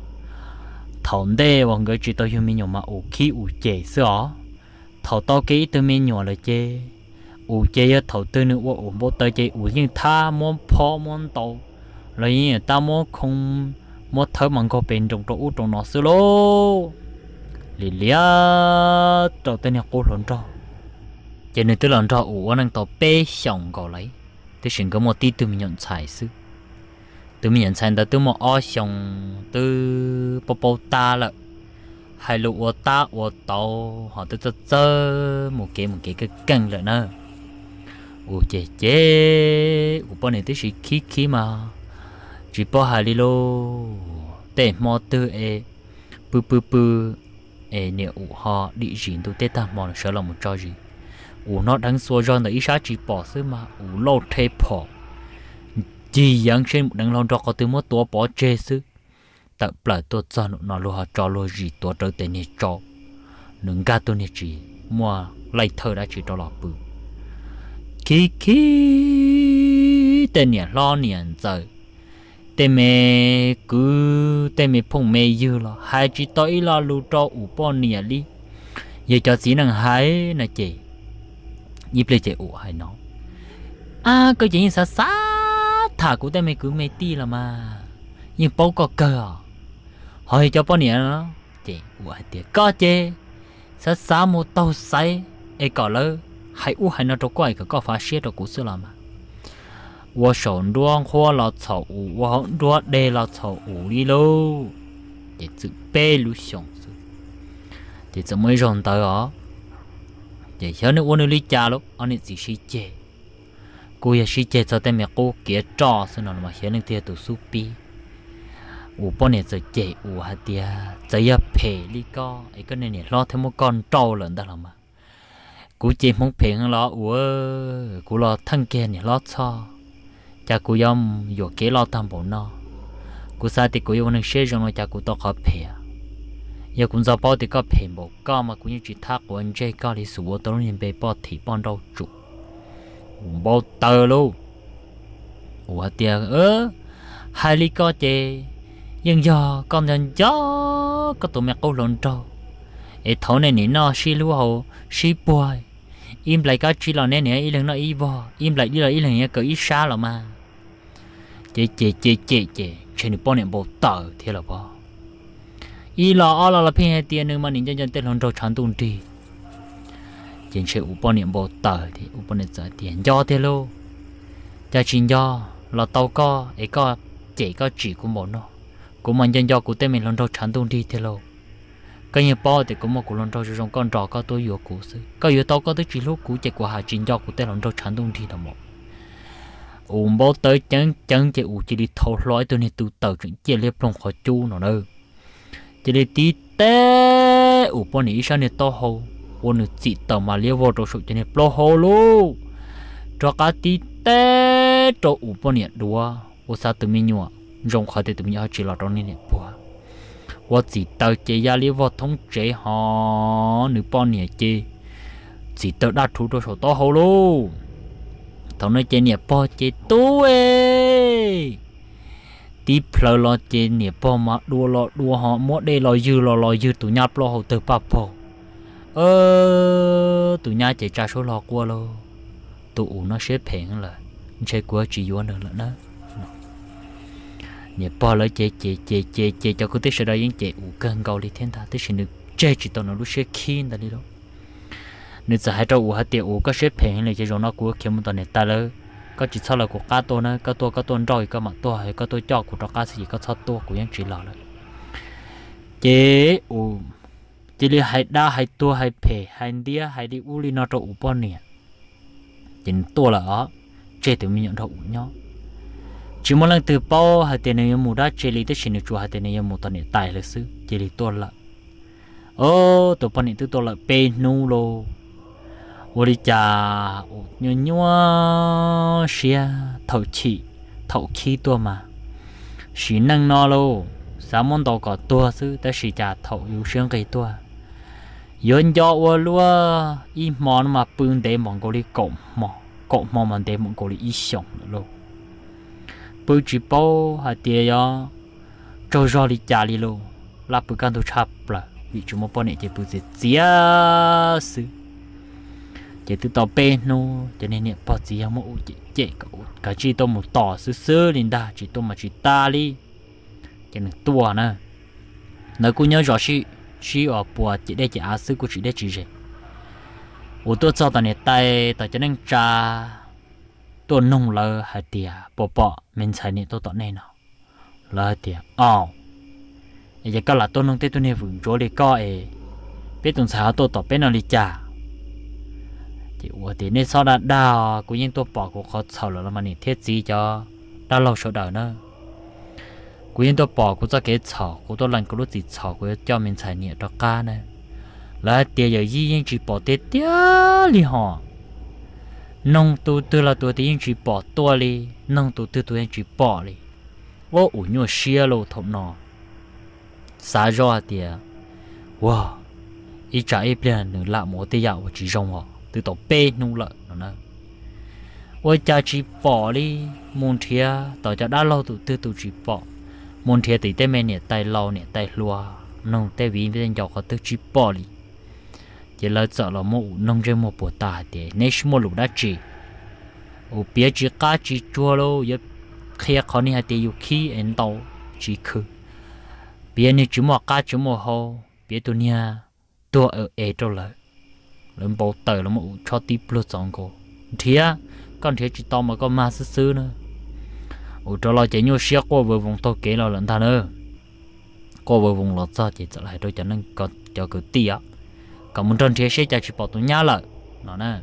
thằng đê bọn người chỉ tao hiểu mình mà ủ khí ủ chế xó thầu tao cái tao mình nhỏ là chê ủ chế ở thầu tư nữa ủ bộ tao chế ủ như tha muốn phò muốn tàu rồi như ta muốn không muốn thở mặn có bên trong tao ủ trong nó xí lô lì lìa tao tên nhà cô lớn cho chế nữa tao lớn cho ủ anh tao bê xong gọi lấy tôi xin có một tí tụi mình nhận xài xứ tụi mình nhận thấy là tụi mình ở xong từ bố bố ta là hai lúc ở ta ở tàu họ tự tự tự một cái một cái cái căng rồi nữa ủ chê chê ủ bọn này tới sự khí khí mà chỉ bỏ hai đi lô để mò tư e bù bù bù, e nè ủ họ đi gì tụi tết ta mò nó sợ là một trò gì ủ nó đang xua ra là ít sao chỉ bỏ xứ mà ủ lâu thế bỏ chỉ yang xem một đằng lon cho có từ mất tua bỏ chê sư tập lại tua cho nó lo họ cho lo gì tua trở tên này cho nâng ga tua này chỉ mua lại thơ đã chỉ cho lọ bự khi khi tên này lo niệm giờ tên mẹ cứ tên mẹ phong mẹ dư lo hai chỉ tối lo lu cho u bỏ niệm đi giờ cho xí năng hai nè chị nhịp lên chị u hai nó à cái chuyện gì sao sao thả cú tay mày cứ mày ti là mà nhưng bao có cờ hỏi cho bao nhỉ nó chị ủa tiệt có chê sao xá một tàu say ai cỏ lơ hay u hay nó trâu quay cái có phá xe trâu cú xưa làm mà wo sổn hoa là thầu u wo hổng đua đề là thầu u đi lô để chữ bê lú sổng để chữ mới rồng tới ó để cho nó uống nước ly trà lúc anh chỉ xí chê cô ya shi chết cho tên mẹ cô kia trò xin nó mà hiến lên tia tụ su pi u bọn này rồi chết u hạt tia chơi ya phê li co ấy cái này này lo thêm một con trâu lớn đó là mà cú chỉ muốn phê hơn lo u cú lo thân kia này lo cho cha cú yom vô kế lo tam bộ nó cú sa thì cú yom năng xe cho nó cha cú to khó phê giờ cũng do bao thì có phê bộ co mà cú như chỉ thắc của anh chơi co thì sửa tôi nên bị bao thì bao đâu chụp Bộ tờ luôn Ủa tiền ớ Hai lý có chê Nhưng giờ con nhận gió Có tụi mẹ câu lộn trâu Ê thấu này nỉ nó xí lũ hồ Xí bùi Im lại cái chi lò nè nè y lần nó y bò Im lại đi là y lần nè cỡ y xa lò mà Chê chê chê chê chê Chê nỉ bò nè bộ tờ thế là bò Y lò o lò là phê hai tiền Nhưng mà nỉ nhận chân tên lộn trâu chẳng tùn trì chỉ sự upo niệm bồ tờ thì upo niệm giờ tiền do thế lô cho chuyện do là tàu co ấy co chỉ co chỉ của bọn nó cũng mà dân do của tên mình lần đầu chán tung đi thế lô cái như bao thì cũng một của lần đầu trong con trò có tôi vừa cũ sự có vừa tàu co tới chỉ lúc cũ chỉ của hà chuyện do của tên lần đầu chán tung đi là một ủng bao tới chân chân chỉ ủ chỉ đi thâu lõi tôi nên tụ tàu chuyện chỉ liếp lòng khỏi chu nó nữa chỉ đi tí té ủ bọn niệm sao nên to hầu quân nữ chị tờ mà liêu vô trâu sụt cho nên lo hồ lô cho cá tí té cho ủ bao nhiêu đùa ô sa tụi mình nhua rong khỏi thì tụi mình chỉ là trong này bùa ô chỉ tờ chế gia liêu vô thống chế họ nữ bao nhiêu chế chỉ tờ đã thu cho sổ to hồ lô thằng nói chế nè bao chế tu ấy tí phơi lo chế nè bao mà đua lo đua họ mua đây lo dư lo lo dư tụi nhát lo hậu từ ba bò ờ tụi nhà chỉ trả số lọ qua lô tụ nó xếp hẹn là xe của chỉ vô nữa nữa nhẹ bỏ lỡ chế chế chế chế chế cho cô tích sẽ đây những chế u cân gầu đi thiên ta tích sẽ được chế chỉ tao nó lúc sẽ khi ta đi đâu nếu giờ hai trâu u hai tiêu u có xếp hẹn là chế rồi nó của kiếm một tuần này ta lỡ có chỉ sau là của cá tô nữa cá tô cá tô rồi cơ mà tô hay cá tô cho của nó cá gì có sau tô của những chỉ lọ rồi chế u chỉ là hai đa hai tua hai phe hai đĩa hai đi u li nó trộn u bò nè chỉ tua là ó chơi từ mình nhận trộn nhau chỉ một lần từ bao hai tiền này mua đã chơi lý tới xin được chùa hai tiền này mua toàn này tài lịch sử chơi lý tua là ô tụi bọn này tụi tua là pê nu lô ô đi cha ô nhau nhua xia thầu chỉ thầu khí tua mà xin năng no lô 咱们都搞多事，但是家头有生给多。yên cho ô lúa ít món mà bưng để mong cô đi cột mò cột mò mà để mong cô đi ít sống luôn bự chỉ bao hạt tiền đó cho ra đi trả đi luôn là bự căn đồ chập là vì chúng một bọn này chỉ bự chỉ chia sự chỉ tự tao bên nó cho nên nè bao gì không một chỉ chỉ cả chỉ tôi một tỏ sứ sứ lên ta chỉ tôi mà chỉ ta đi cho nên tua nè nó cô nhớ rõ sự chỉ ở bùa chỉ để chỉ á sư của chỉ để chỉ gì ô tô sau tận này tay tao cho nên cha tôi nông lơ hạt tiệt bỏ bỏ mình xài này tôi tao này nào lơ hạt tiệt ờ giờ cái là tôi nông tết tôi này vừng chỗ để coi, ấy biết tuần sau tôi tao bên nào đi cha thì ô thì nên sau đó đào cũng như tôi bỏ cũng khó sầu rồi mà này thiết gì cho đào lâu số đời nữa กูยังตัวปอกูจะเก๋ฉอกูตัวหลังกูรู้จิตฉอกูเจ้ามินชายเนี่ยตัวก้านะแล้วเตียอยู่ยี่ยังจีปอเตี้ยเลยฮะน้องตัวตัวละตัวที่ยังจีปอตัวเลยน้องตัวตัวตัวยังจีปอเลยว่าอุ่นยัวเชียโลทบนอสาจอเตียว้าอีจ่าอีเปลี่ยนหนึ่งละหมอเตียว่าจีจงฮะตัวตัวเป้นู่นละนั่นนะว่าจะจีปอเลยมุนเทียต่อจะได้เราตัวตัวจีปอ môn thiệt thì tên mình nè tay lâu nè tay lúa nông tay vì với dân giàu có tức chỉ bỏ đi chỉ là sợ là mô nông dân mô bồ tà thì nên mô lục đã chỉ ô bia chỉ cá chỉ chua lô giờ khi khó nè thì yêu khí anh đâu chỉ khứ bia nè chỉ mô cá chỉ mô hồ bia tu nè tu ở ai đâu lại lần bầu tờ là mô cho tí luôn xong cô thiệt còn thiệt chỉ to mà con ma sư sư nữa ô cho lo chạy nhau xéo qua vừa vùng tôi kế lo lẫn thằng nữa qua vừa vùng lọt ra chỉ lại tôi cho nên có cho cứ tia còn muốn trơn chế sẽ chạy chỉ bỏ tôi nhá lại nó nè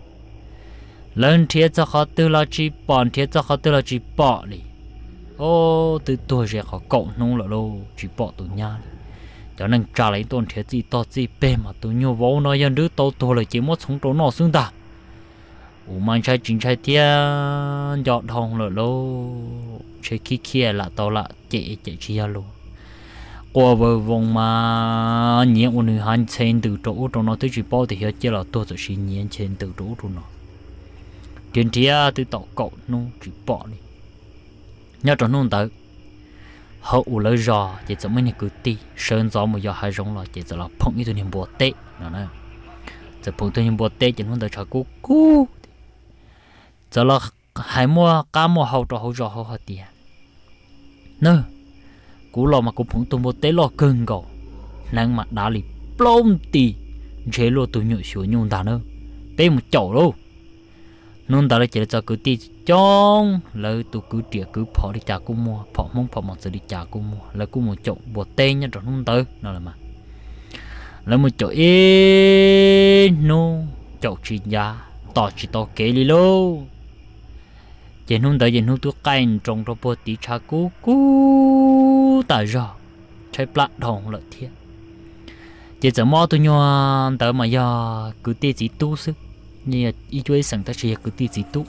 lần chế cho khó tư lo chỉ bỏ chế cho khó tư lo chỉ bỏ đi ô từ tôi sẽ khó cậu nung lợ đâu chỉ bỏ tôi nhá cho nên trả lấy tôi chế gì to gì bề mà tôi nhiều vô nói dân đứa tôi tôi là chỉ muốn sống trốn nó xương ta ủ mang chai chính chai tia dọn thong lỡ lô chế kia kia là to là chế chế chia lô qua vợ vùng mà nhiễm của nữ hắn trên từ chỗ trong nó tới chỉ bao thì hết chỉ là tôi sẽ xin nhiễm trên từ chỗ trong nó tiền tia từ tàu cậu nó chỉ bỏ đi nhớ trong nó tới hậu u lỡ giò chỉ cho mấy cứ ti sơn gió một giò hai giống là chỉ cho là phong như tôi niệm bùa tê nó nè chỉ phong tôi niệm bùa tê chỉ nó tới cho cú cú giờ là hai mua cá mua hậu trò hậu trò hậu hậu đi, nè, cú lò mà cú phụng tụm một tế lò cứng gò nàng mà đá lì plom tì chế lô tụi nhụy xuống nhung ta nè, bé một chậu luôn, nôn ta lại chỉ cho cứ tì chong lỡ tụ cứ trịa cứ phỏ đi chả cú mua phỏ mông phỏ mong sẽ đi chả cú mua lỡ cú một chậu bột tê nhá rồi nôn tới nó là mà là một chậu ê nô chậu chỉ giá tỏ chỉ tỏ kế đi lâu chỉ hôm tới chỉ hôm tu cay trong robot bố tí cha cú cú tại giờ chơi plát đồng lợi thiệt chỉ giờ mò tôi nhon tới mà giờ cứ tí chỉ tu sức như ý chơi sẵn ta chỉ cứ tí chỉ tu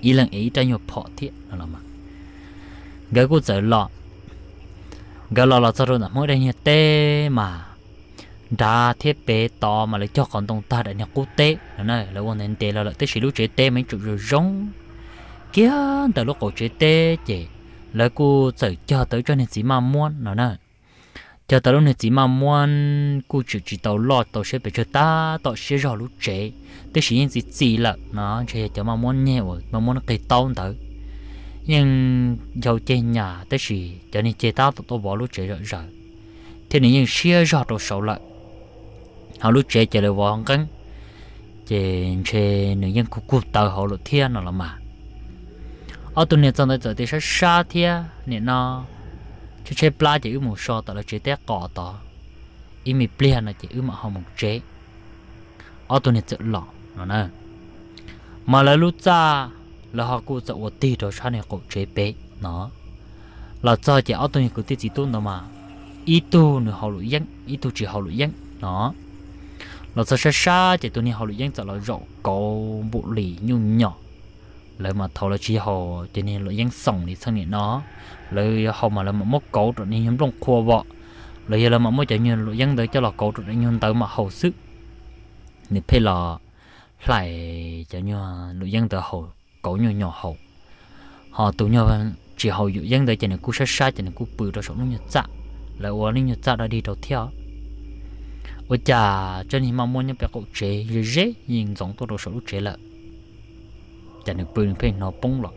ý lần ấy cho nhiều phọ thiệt nó là mà gái cô giờ lọ gái lọ lọ sao rồi mỗi đây nhà tê mà đã thiết bị to mà lại cho con tông ta đã nhà cô tê nó này là quan hệ tê là lại tới sự lúc chế tê mấy chục rồi giống kia từ lúc cổ chế tê chế lấy cô sợ chờ tới cho nên chỉ mà muốn nó nè chờ tới lúc này chỉ mà muốn cô chỉ chỉ tàu lo tàu sẽ về cho ta tàu sẽ rồi lúc chế tới chỉ những gì gì là nó chế cho mà muốn nhiều mà muốn cái tàu tới nhưng giàu trên nhà tới chỉ cho nên chế ta, tao bỏ lúc chế rồi rồi thế nên những xe rồi tàu sầu lại họ lúc chế chế lại vào cắn chế chế nếu những cô cô tàu họ lúc thiên nó là mà ở tuần này trong đó thì sẽ sa thia nè nó chỉ chơi pla chỉ ưu số tao là chỉ té cỏ tao ý mình plia là chỉ ưu mà họ một chế ở tuần này sẽ lọ nó nè mà là lúc ra là họ cũng sẽ ủa tì rồi sao này cũng chế bé nó là cho chỉ ở tuần này cũng tì chỉ tuần đó mà ít tu nữa họ lụy dân ít tu chỉ họ lụy dân nó là cho sa sa chỉ tuần này họ lụy dân sẽ là rộ cầu bộ lì nhu nhỏ lỡ mà thầu là chỉ hồ cho nên lỡ giang sòng thì sang nó lỡ hồ mà lỡ mà mốc cổ rồi nên nhóm trong khua vọ lỡ giờ là mà mốc chạy nhon lỡ giang tới cho là cổ rồi nên nhon tới mà hậu sức nên phê lò lại cho nhon lỡ giang tới hồ cổ nhon nhỏ hồ, họ tụ nhau chỉ hồ dụ giang tới cho nên cú sát sát cho nên cú bự đó sống nó nhật dạ lỡ ủa nên nhật dạ đã đi đầu theo ủa chà cho nên mà muốn nhập cái cổ chế dễ nhìn giống tôi đồ số lúc chế lại แต่หนึ่งปืนเพ่งนอปงหรอก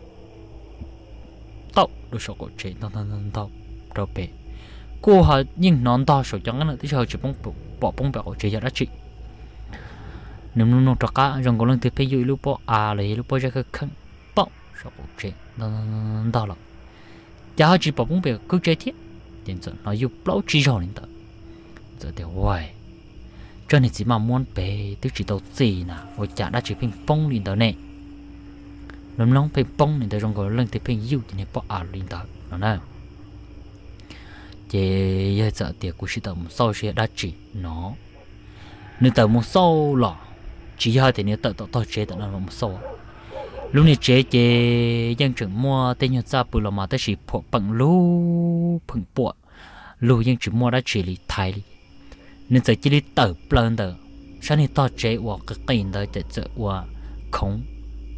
เต่าดูสกอเชนตอนตอนตอนเราเปกูหายิ่งนอนต่อสกจังนั้นที่เขาจะปงปอปงแบบเจียรัชินึ่งนุ่นจักรจังก็ลังถือไปอยู่ลูกปออาเลยลูกปอจะคือขังเต่าสกอเชนตอนตอนหรอกจะหาจีปอปงแบบกูเจียที่เดี๋ยวจะนอนอยู่เปล่าจีจอนี่ต่อจะเดี๋ยวไว้ cho nên chỉ mà muốn bé tức chỉ đầu gì nè, ôi chả đã chỉ phim phong liền đó này lắm lắm phải bông này tới trong gọi lần tới phải yêu thì này bỏ à linh tạo nó nè chế giờ sợ tiệt của sĩ tầm sau sẽ đã chỉ nó nên tầm một sau lọ chỉ hai thì nếu tờ tờ tờ chế tờ nó một sau lúc này chế chế dân trưởng mua tên nhân gia bù lò mà tới chỉ phụ bằng lú phừng bọ lú dân trưởng mua đã chỉ lý thái nên giờ chỉ lý tờ plan tờ sau này chế hoặc cái cây tờ chế hoặc không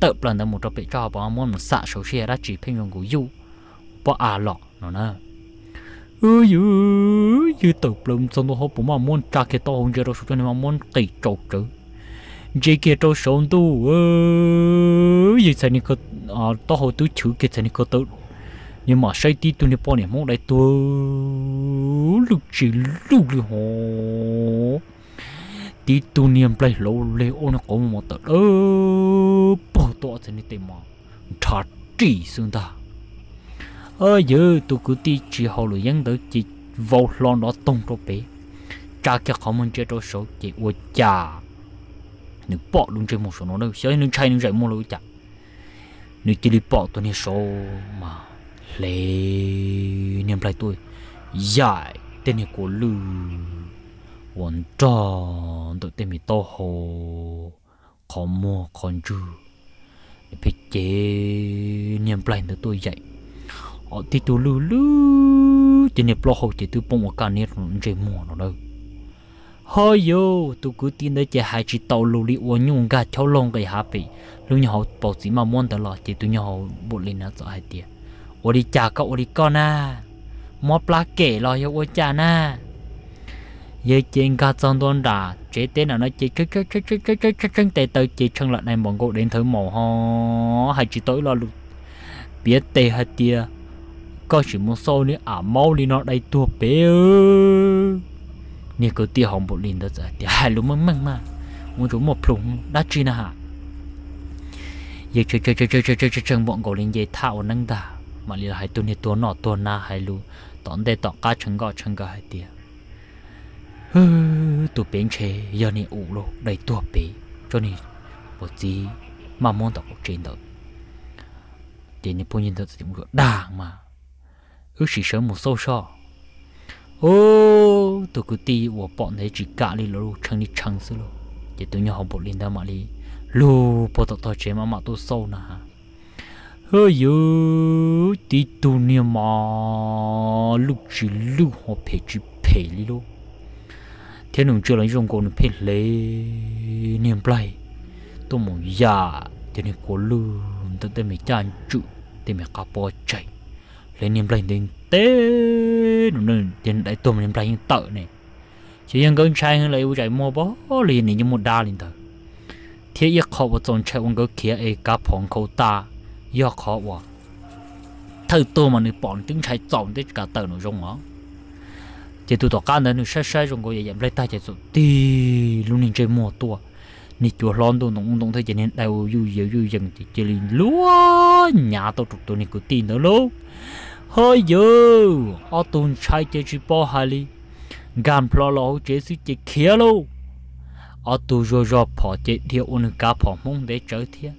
tự lần đó một trò bị cho bỏ muốn một xã số xe ra chỉ phim lòng của du bỏ à lọ nó nè ư dư dư tự lần xong tôi hộp mà muốn trả kia to hơn giờ đâu cho nên mà muốn tỷ trộn chứ chỉ kia trâu sống tu ư dư sẽ nên có à to hồ tu chữ kia sẽ nên có tự nhưng mà say tí tu nên bỏ này mong đại tu lúc chỉ lúc hồ tí tu niệm play lâu lê ô nó có một tờ ơ bỏ tọa thế này tìm mà trả trị xương ta ơ giờ tu cứ tí chỉ hậu lửa dân tới chỉ vô lo nó tông rồi bé cha kia không muốn chơi đồ số chỉ ô cha nếu bỏ luôn chơi một số nó đâu sẽ nếu chơi nếu dạy mua lâu chả nếu chỉ đi bỏ tôi nên số mà lê niệm play tôi giải tên này của lưu วนจอนตัวเต็มีโตโหขอมัวคอนจูพี่เจเนี่มปลายตัวใหญ่อที่ตัวลูลูจะเนี่ยปลอกหกจะตัวปงอาการเนี่ยมันจะมัวหรอเลยฮอยตัวกูตีนได้จะหายจิตเอาลูลีอวนยุ่งกัดเช่าลงกับฮะไปลุงยาปอสีมาม้วนตลอดจิตตัวยาบุล่นะจะหายเดียอริจ่าก็อริก้อน้ามอปลาเก๋ลอยอวจาน้า giờ trên cả trong tuần đã chế tên là nó chỉ chế chế chế chế chế chế chế chế tê tới chỉ chân lại này bọn cậu đến thử mỏ ho hay chỉ tối lo lụt biết tê hay tia có chỉ muốn sâu nữa à mau đi nó đây tua bé nè cứ tia hồng bộ liền đó giờ tia hai lúc măng măng mà muốn chúng một plùng đã chi na hả giờ chơi chơi chơi chơi chơi chơi chơi chơi bọn cậu lên dây thao năng đà mà liền hai tuần này tuần nọ tuần na hai lúc tóm đây tóm cá chẳng gò chẳng gò hai tia hơ tụ bên chế giờ này ủ lô đầy tua bể cho nên bộ gì mà mong tao trên đó thì nên bôi nhìn tao thì cũng đàng mà ước chỉ sớm một sâu sọ ô tụ cứ ti của bọn này chỉ cả đi lô chẳng đi chẳng xứ lô thì tụi nhau học bộ liên đam mà đi lô bộ tao tao chế mà mà tôi sâu nà hơ yếu tí tụ niệm mà lúc chỉ lúc họ phải chỉ phải đi lô เทียนุ่มเจอหลังยงกนเพลเนียมไปตัวมอยาเทียนกลืมตั้งแต่ม่จานจุเต็มกระปอใจเลยเนียมไปดึงเต้นหนุ่มเทียนได้ตัวเนิยมไปยังเต๋อเนี่ยเชายังก็ใช้ให้เลยวุ่นใจมัวบ่เลยนี่ยังมัวด่าเลยเถอะเทียนยัขอว่าจนใช้วงก็เขี่ยเอกับผงเขาตายอดขอว่าเธอตัวมันปอนตึงใช้จอมเด็กกาเต๋อหนุ่งจงอ๋อ chỉ tụ tọt cá nữa, nó sai sai trong cái gì lấy tay chỉ tụ tì luôn nên chơi mò tua nị chùa lon đồ nó cũng thấy chỉ nên đau du dễ du dần chỉ chỉ liền lúa nhà tao trục tụ nị cứ tin nữa luôn hơi dữ ở tuần chạy chơi chỉ bỏ hà li gan plo lo chế suy chỉ khía luôn ở tu rồi rồi bỏ chế thiếu ôn cả bỏ mông để chơi thiệt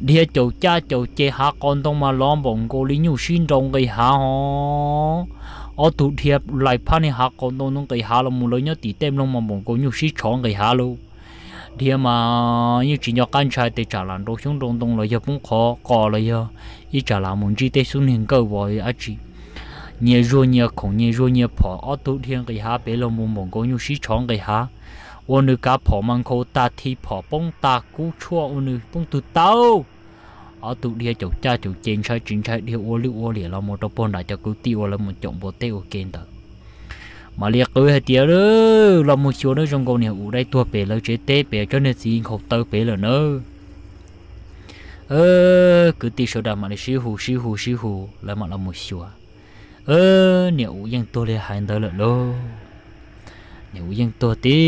địa chỗ cha chỗ chế hạ con tông mà lon bồng cô lý nhu xin trong cái hạ ho ở tụ thiệp lại phá này hạ còn đâu nó cái hạ là muốn lấy nhớ tỉ tem luôn mà bọn có nhiều sĩ chọn cái hạ luôn thì mà như chỉ nhớ can trai để trả làm đồ xuống đông đông rồi giờ cũng khó có rồi giờ ý trả làm muốn chỉ để xuống hiện cơ vậy á chị nhiều rồi nhiều khổng nhiều rồi nhiều phở ở tụ thiệp cái hạ bé là muốn bọn có nhiều sĩ chọn cái hạ ôn được cả phở mang khâu ta thi phở bông ta cú chua ôn được bông tụ tao ở tụ đi chỗ cha chỗ trên sai trên sai đi ô lưu ô lìa là một trong bốn đại cho cứ tiêu là một trọng bộ ô kiện đó mà liệt cứ hết tiệt rồi là một số nữa trong con này u đây tua về là chế tê về cho nên xin học tơ về là nữa cứ tí số đàm mà đi siêu hù siêu hù siêu hù là mà là một số ơ nếu dân tôi lại hành tới là đâu nếu dân to tí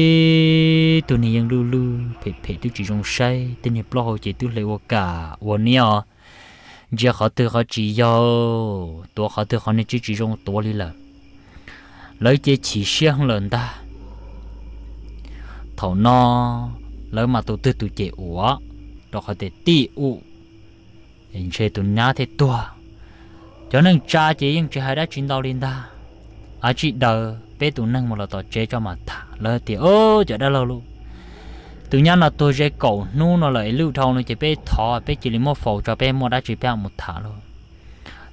tôi này dân lu lu phải phải tôi chỉ dùng say tên này blog chỉ tôi lấy qua cả qua nhau giờ họ tôi họ chỉ do tôi họ tôi họ này chỉ chỉ dùng tôi đi là lấy chỉ chỉ sáng lên ta thầu no lấy mà tôi tôi tôi chỉ ủa đó họ để ti u anh chơi tôi nhá thế tua cho nên cha chỉ dân chỉ hai đã chuyển đạo lên ta à chỉ đời bé tụ nâng một lọ tỏ chế cho mà thả lỡ thì ô chợ đã lâu luôn tụ nhau là tôi chế cầu nu nó lại lưu thông nó chỉ bé thọ bé chỉ lấy một phổ cho bé một đã chỉ bé một thả luôn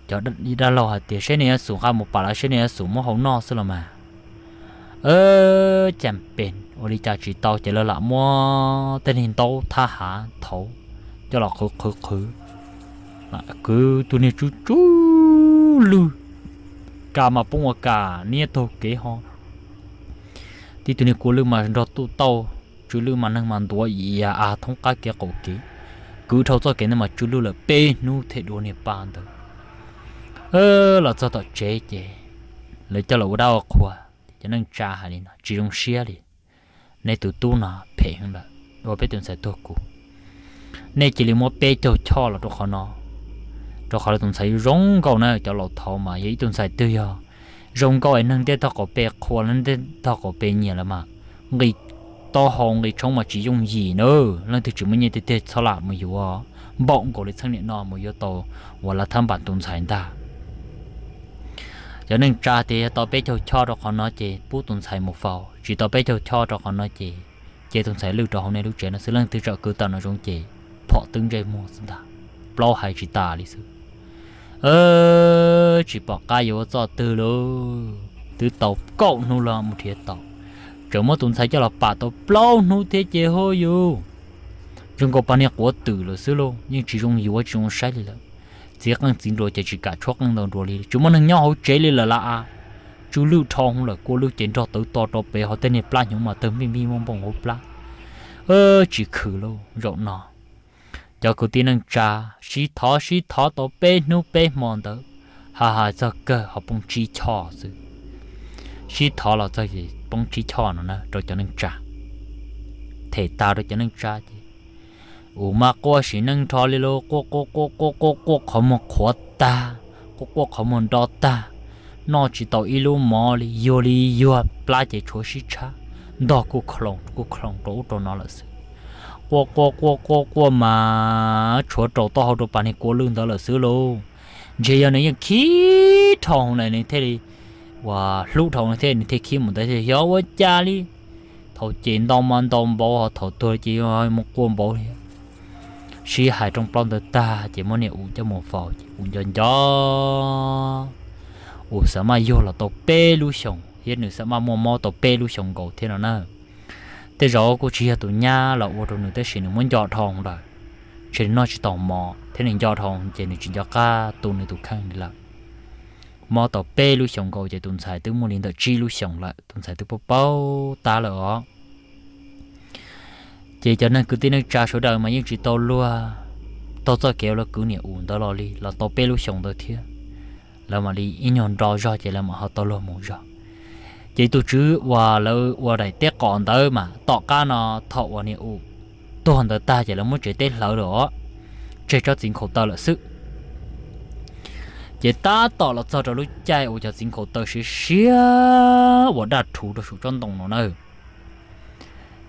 chợ đã đã lâu hả thì xe này xuống hai một bà là xe này xuống một hậu no xí là mà ơ chẳng bền ô đi cha chỉ tao chỉ lỡ là mua tên hình tao tha hả thấu cho là khử khử khử cứ tụ này chú chú lưu cả mà bông cả nia tô kế ho thì tụi này cố lưu mà đo tụ tàu chú lưu mà năng mà đua gì à, à thông cá kia cổ kế cứ thâu cho cái này mà chú lưu là bê nu thế đồ này bàn đó ơ là cho tao chế chế lấy cho là ở đâu à khoa cho nên cha hà đi nè chỉ dùng xe đi nên tụi tu nè phải hơn là ở bên tụi sẽ tôi cũ nên chỉ là một bê cho cho là đồ khó nó cho khỏi tụng sai rong cầu nè cho lột thầu mà vậy tụng sai tư yo rong cầu ấy nâng thế thọ cổ bé khó nâng thế thọ cổ bé nhiều lắm mà người to hồng người trong mà chỉ dùng gì nữa nên thực sự mới như thế thế sao làm mà hiểu à bọn cổ lấy sang điện nọ mà yếu tố và là tham bản tụng sai ta cho nên cha thì tao bé cho cho đó còn nói chị bố tụng sai một phao chỉ tao bé cho cho đó còn nói chị chị tụng sai lưu trò hôm nay lúc trẻ nó sẽ lần thứ trợ cứ tao nó trong chị họ tương dây mua sinh ta lo hay chỉ ta đi sự ờ chỉ bỏ cái yếu cho từ lô từ tàu cậu nu là một thiệt tàu chúng mà tụi thấy cho là bà tàu plau nu thế chế hôi yêu chúng có bao nhiêu của từ lô xứ lô nhưng chỉ dùng yếu chỉ dùng sai lệ chỉ cần tin rồi chỉ cả chót cần đầu rồi chúng mà thằng nhau hậu chế lệ là lạ, à. chú lưu thong là cô lưu chiến cho tới to to bé họ tên là pla nhưng mà tới mi mi mong bông hộp pla ơ ờ, chỉ khử lô rộng nọ cho cô tin năng trà xí thó xí thó tổ bê nu bê mòn đó ha ha, giờ cơ họ bông chi cho sự xí thó là giờ gì bông chi cho nó nè rồi cho năng trà thể ta rồi cho năng trà chứ ủ mà cô xí năng thó lì lô cô cô cô cô cô cô khó mà khó ta cô cô khó mà đo ta nó chỉ tàu ilu mò lì yo lì yo plá chỉ chúa xí cha đó cô khổng cô khổng đó nó là sự qua qua qua qua qua mà chỗ trầu to hậu bạn này cố lương đó là xứ lô chỉ giờ này khí thòng này này thế đi và lúc thòng này thế này thế khí một cái thì hiểu quá cha đi thầu chiến đông ăn đông bảo họ thầu tôi chỉ một quân bảo sĩ hại trong plon đời ta chỉ muốn nè uống cho một phò uống cho cho uống sớm mà vô là tổ pê lu sòng hiện nữa sao mà mua mua tổ pê lu sòng cầu thế nào nữa thế rõ cô chỉ là tụi nha là ô tô nữa tới xin nó muốn dọt thòng rồi trên nó chỉ tò mò thế nên dọt thòng trên này chỉ dọt cả tụi nó tụi khăn đi lại. mò tàu bê lu xong cầu chỉ tuần xài tụi mua liền tới chi lu xong lại tuần xài tụi bao bao ta là ó chỉ cho nên cứ tin nó trả số đời mà những chỉ tàu luôn tàu cho kéo là cứ nhẹ ủn tàu lo đi là tàu bê lu xong tàu thiệt là mà đi in nhon rõ rõ chỉ là mà họ tàu lo muốn rõ chỉ tôi chứ và lâu và đại tiếc còn tới mà tọt cá nó thọ và nhiều tôi hẳn tới ta chỉ là muốn chơi tết lỡ đó chơi cho chính khổ tao là sự chỉ ta tọt là cho cho lúc chạy và cho chính khổ tao sẽ xía và đạt thủ được sự trong đồng nó nơi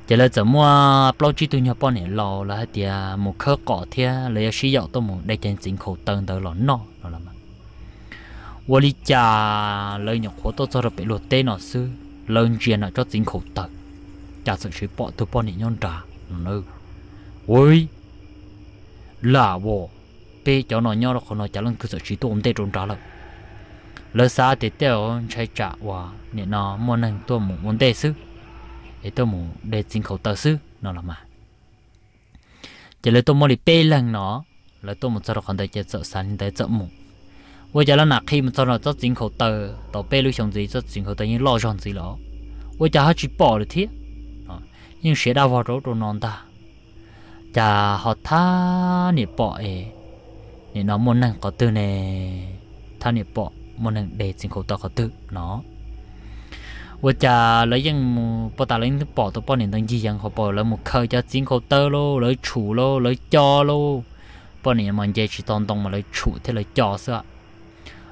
chỉ là mua bao là 怎么包机对 nhau bao này lò là thì một khớ cỏ thì lấy sử dụng tôi muốn để trên chính khổ tao tới lỡ nó nó là mà lời nhỏ khổ tôi cho được bị lột tên nó sư lời chuyện nó cho chính khổ tật chả sự sự bỏ tôi bỏ nhỉ nhon trà nữ ôi là bộ bê cho nọ nhau nó còn nó chả lần cứ sự sự tôi ông tê trốn trả lời lỡ xa thì tao chạy trả và nhỉ nọ muốn anh tôi muốn muốn tê sư để tôi muốn để chính khổ tật sư nó là mà chỉ là tôi muốn đi bê lần nọ là tôi muốn cho nó còn tay chết sợ sắn tay sợ mùng 我家了那开门走了，这进口的到北路巷子，这进口的人老巷子了，我家还去包了贴，啊，因学到我走走难的，家好他你包诶，你那么能搞得呢？他你包么能得进口的搞得喏？我家了ยัง不打了，你包都包你等几样好包了，木靠家进口的喽，来处喽，来家喽，包你们家去当当嘛来处，他来家是吧？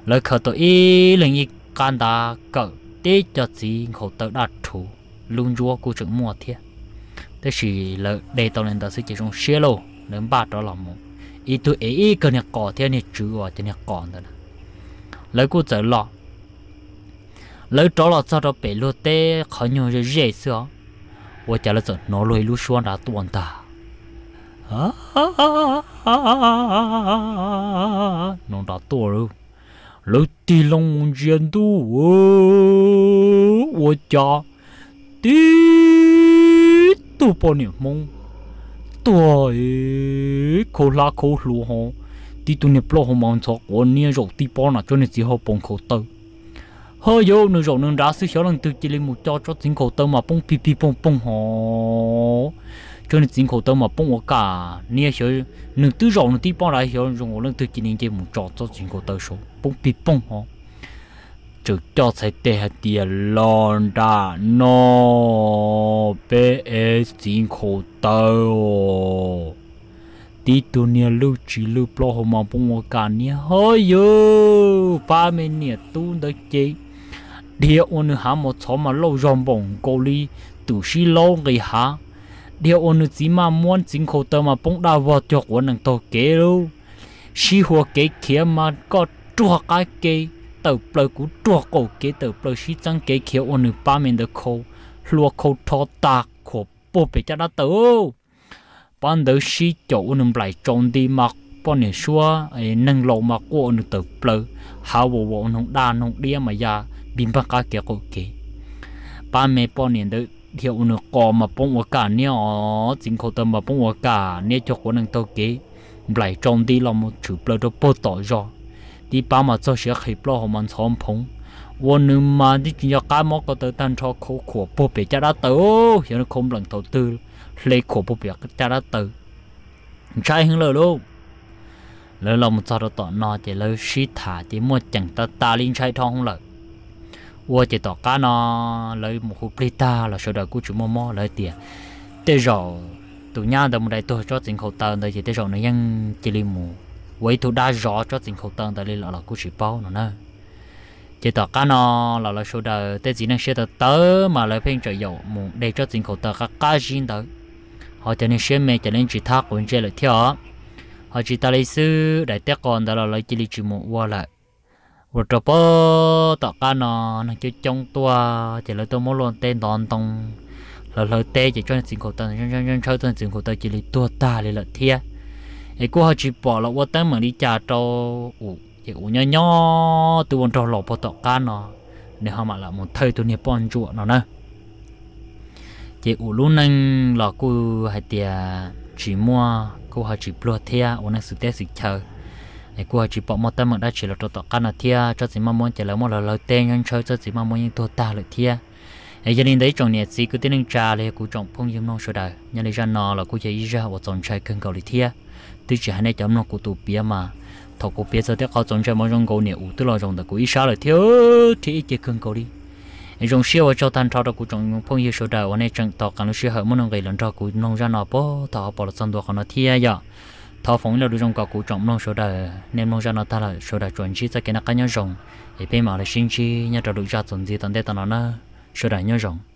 lời khởi tổ y linh y can đa cỡ tế cho gì khổ tờ đạt thủ luôn rùa của chúng mùa thiệt thế chỉ lời đề tàu lên tàu sẽ chỉ trong xe lô lớn ba đó là một ý tôi ý cần nhạc cỏ thế này chữ và thế nhạc cỏ nữa lời của giờ lọ lời đó là sao đó bể lô tê khó nhiều rồi dễ sợ tôi trả lời giờ nó lôi lú xuống đã tuôn ta nó đã tuôn rồi 楼地龙卷度我我家地都包你梦，对，口拉口路吼，地都你不好忙着，我你肉地包那叫你只好崩口兜。hơi vô nữa rồi nên đã xíu xíu lần từ chỉ lên một cho cho tiếng khổ tâm mà bông pi pi bông bông hồ cho nên chính khẩu tao mà bông cả nia hiểu nương tư rộng nương tí bông lại hiểu rồi ngồi nương tư chỉ nên chơi một trò cho chính khẩu tao số bông bị bông hả chữ cho sai tê hạt tìa lon đà nó bé ế chính khẩu tao tí tu nia lưu chỉ lưu blo hồ mà bông cả nia hơi yo ba mình nia tu đó chơi địa ôn hả một số mà lâu rong bông cô ly tu xí lâu người hả điều ôn chỉ mà muốn chính khẩu tâm mà bông đào vào cho của nàng tổ kế luôn si hồ kế kia mà có chua cái kế tàu bờ cũng chua cổ kế tàu bờ si trăng kế kia ôn ba mình được khâu luộc khâu thọ ta khổ bộ bị cho đã tàu ban đầu si chỗ ôn lại tròn đi mà bọn này xua nâng lộ mà của ôn tàu bờ hào bộ bộ ôn đa ôn đi mà ya bình bạc cái kế cổ kế ba mẹ bọn này được hiệu nó có mà bông hoa cả nè ó chính khẩu tâm mà bông hoa cả nè cho cô nàng tao kế lại trong đi lòng một chữ bơ đó bơ tỏ gió, đi ba mà cho sẽ khi bơ họ mình xóm phong วันนึงมาที่จุนยาก้ามก็เตอตันชอโคขวบปุ๊บเปียจะได้เตอเห็นคมหลังเตอตื้อเลยขวบปุ๊บเปียก็จะได้เตอใช่หึงเลยลูกแล้วเราจะต่อนอจะเลยชิถาที่มั่วจังตาตาลินใช้ทองเลย wo chỉ tỏ cá nó lấy một khu plita là sơ đời của chủ mò mò lấy tiền thế rồi tụi nhau một đại tôi cho tình khẩu tần đây chỉ thế rồi nó nhân chỉ li mù với tụi đa rõ cho tình khẩu tần đây là là của chỉ bao nó nè chỉ tỏ cá nó là là sơ đời thế chỉ năng sẽ tới tớ mà lấy phim trời dầu mù để cho tình khẩu tần các cá riêng tới họ cho nên sẽ mẹ cho nên chỉ thác của anh chơi lại theo họ chỉ ta lấy sư đại tế còn đó là lấy chỉ li chủ mù qua lại vừa trộn bơ tọt nó nó chơi trong tua chỉ lấy tôi muốn luôn tên đòn tông lời lời tê chỉ cho sinh khổ tận cho cho cho cho sinh khổ tận chỉ lấy tua ta lấy lợi thiệt ấy cô họ chỉ bỏ lọ vô tới mà đi trà cho ủ chỉ ủ nhỏ nhỏ từ bọn trò lọ bỏ tọt cá nó nếu họ mà là một thầy tôi nhập bọn chuột nó nè chỉ ủ luôn năng lọ cô hai tia chỉ mua cô họ chỉ bỏ thiệt ủ năng sự tê sự chờ này qua chỉ bỏ một tấm mà đã chỉ là cho tọt căn là thia cho chỉ mong muốn chỉ là một là lời tên nhân chơi cho chỉ mong muốn những thua ta lợi thia ấy cho nên đấy chồng nhẹ gì cứ tiến lên trà lấy cụ chồng phong dương non sôi đời nhà lấy ra nò là cụ chỉ ra và chồng trai cưng cầu lợi thia tuy chỉ hai này chấm nó cụ tụ bia mà thọ cụ bia sau tiếp khó chồng trai mỗi trong cầu nhẹ ủ tức là trong đời cụ ít sao lợi thia thì ít chỉ cưng cầu đi ấy chồng siêu cho tan trao đó cụ chồng phong dương sôi đời và này chồng tọt căn nó siêu hở muốn nó gây lần cho cụ nông ra nọ bỏ thọ bỏ là sân đồ còn nó thia vậy thọ phóng là đối trong cọ cụ trọng long số đời nên mong cho nó ta là số đời chuẩn chỉ cho cái nó cá nhau rồng thì bên mà là sinh chi nhà trò đối ra chuẩn gì tận thế tận nó số đời nhau rồng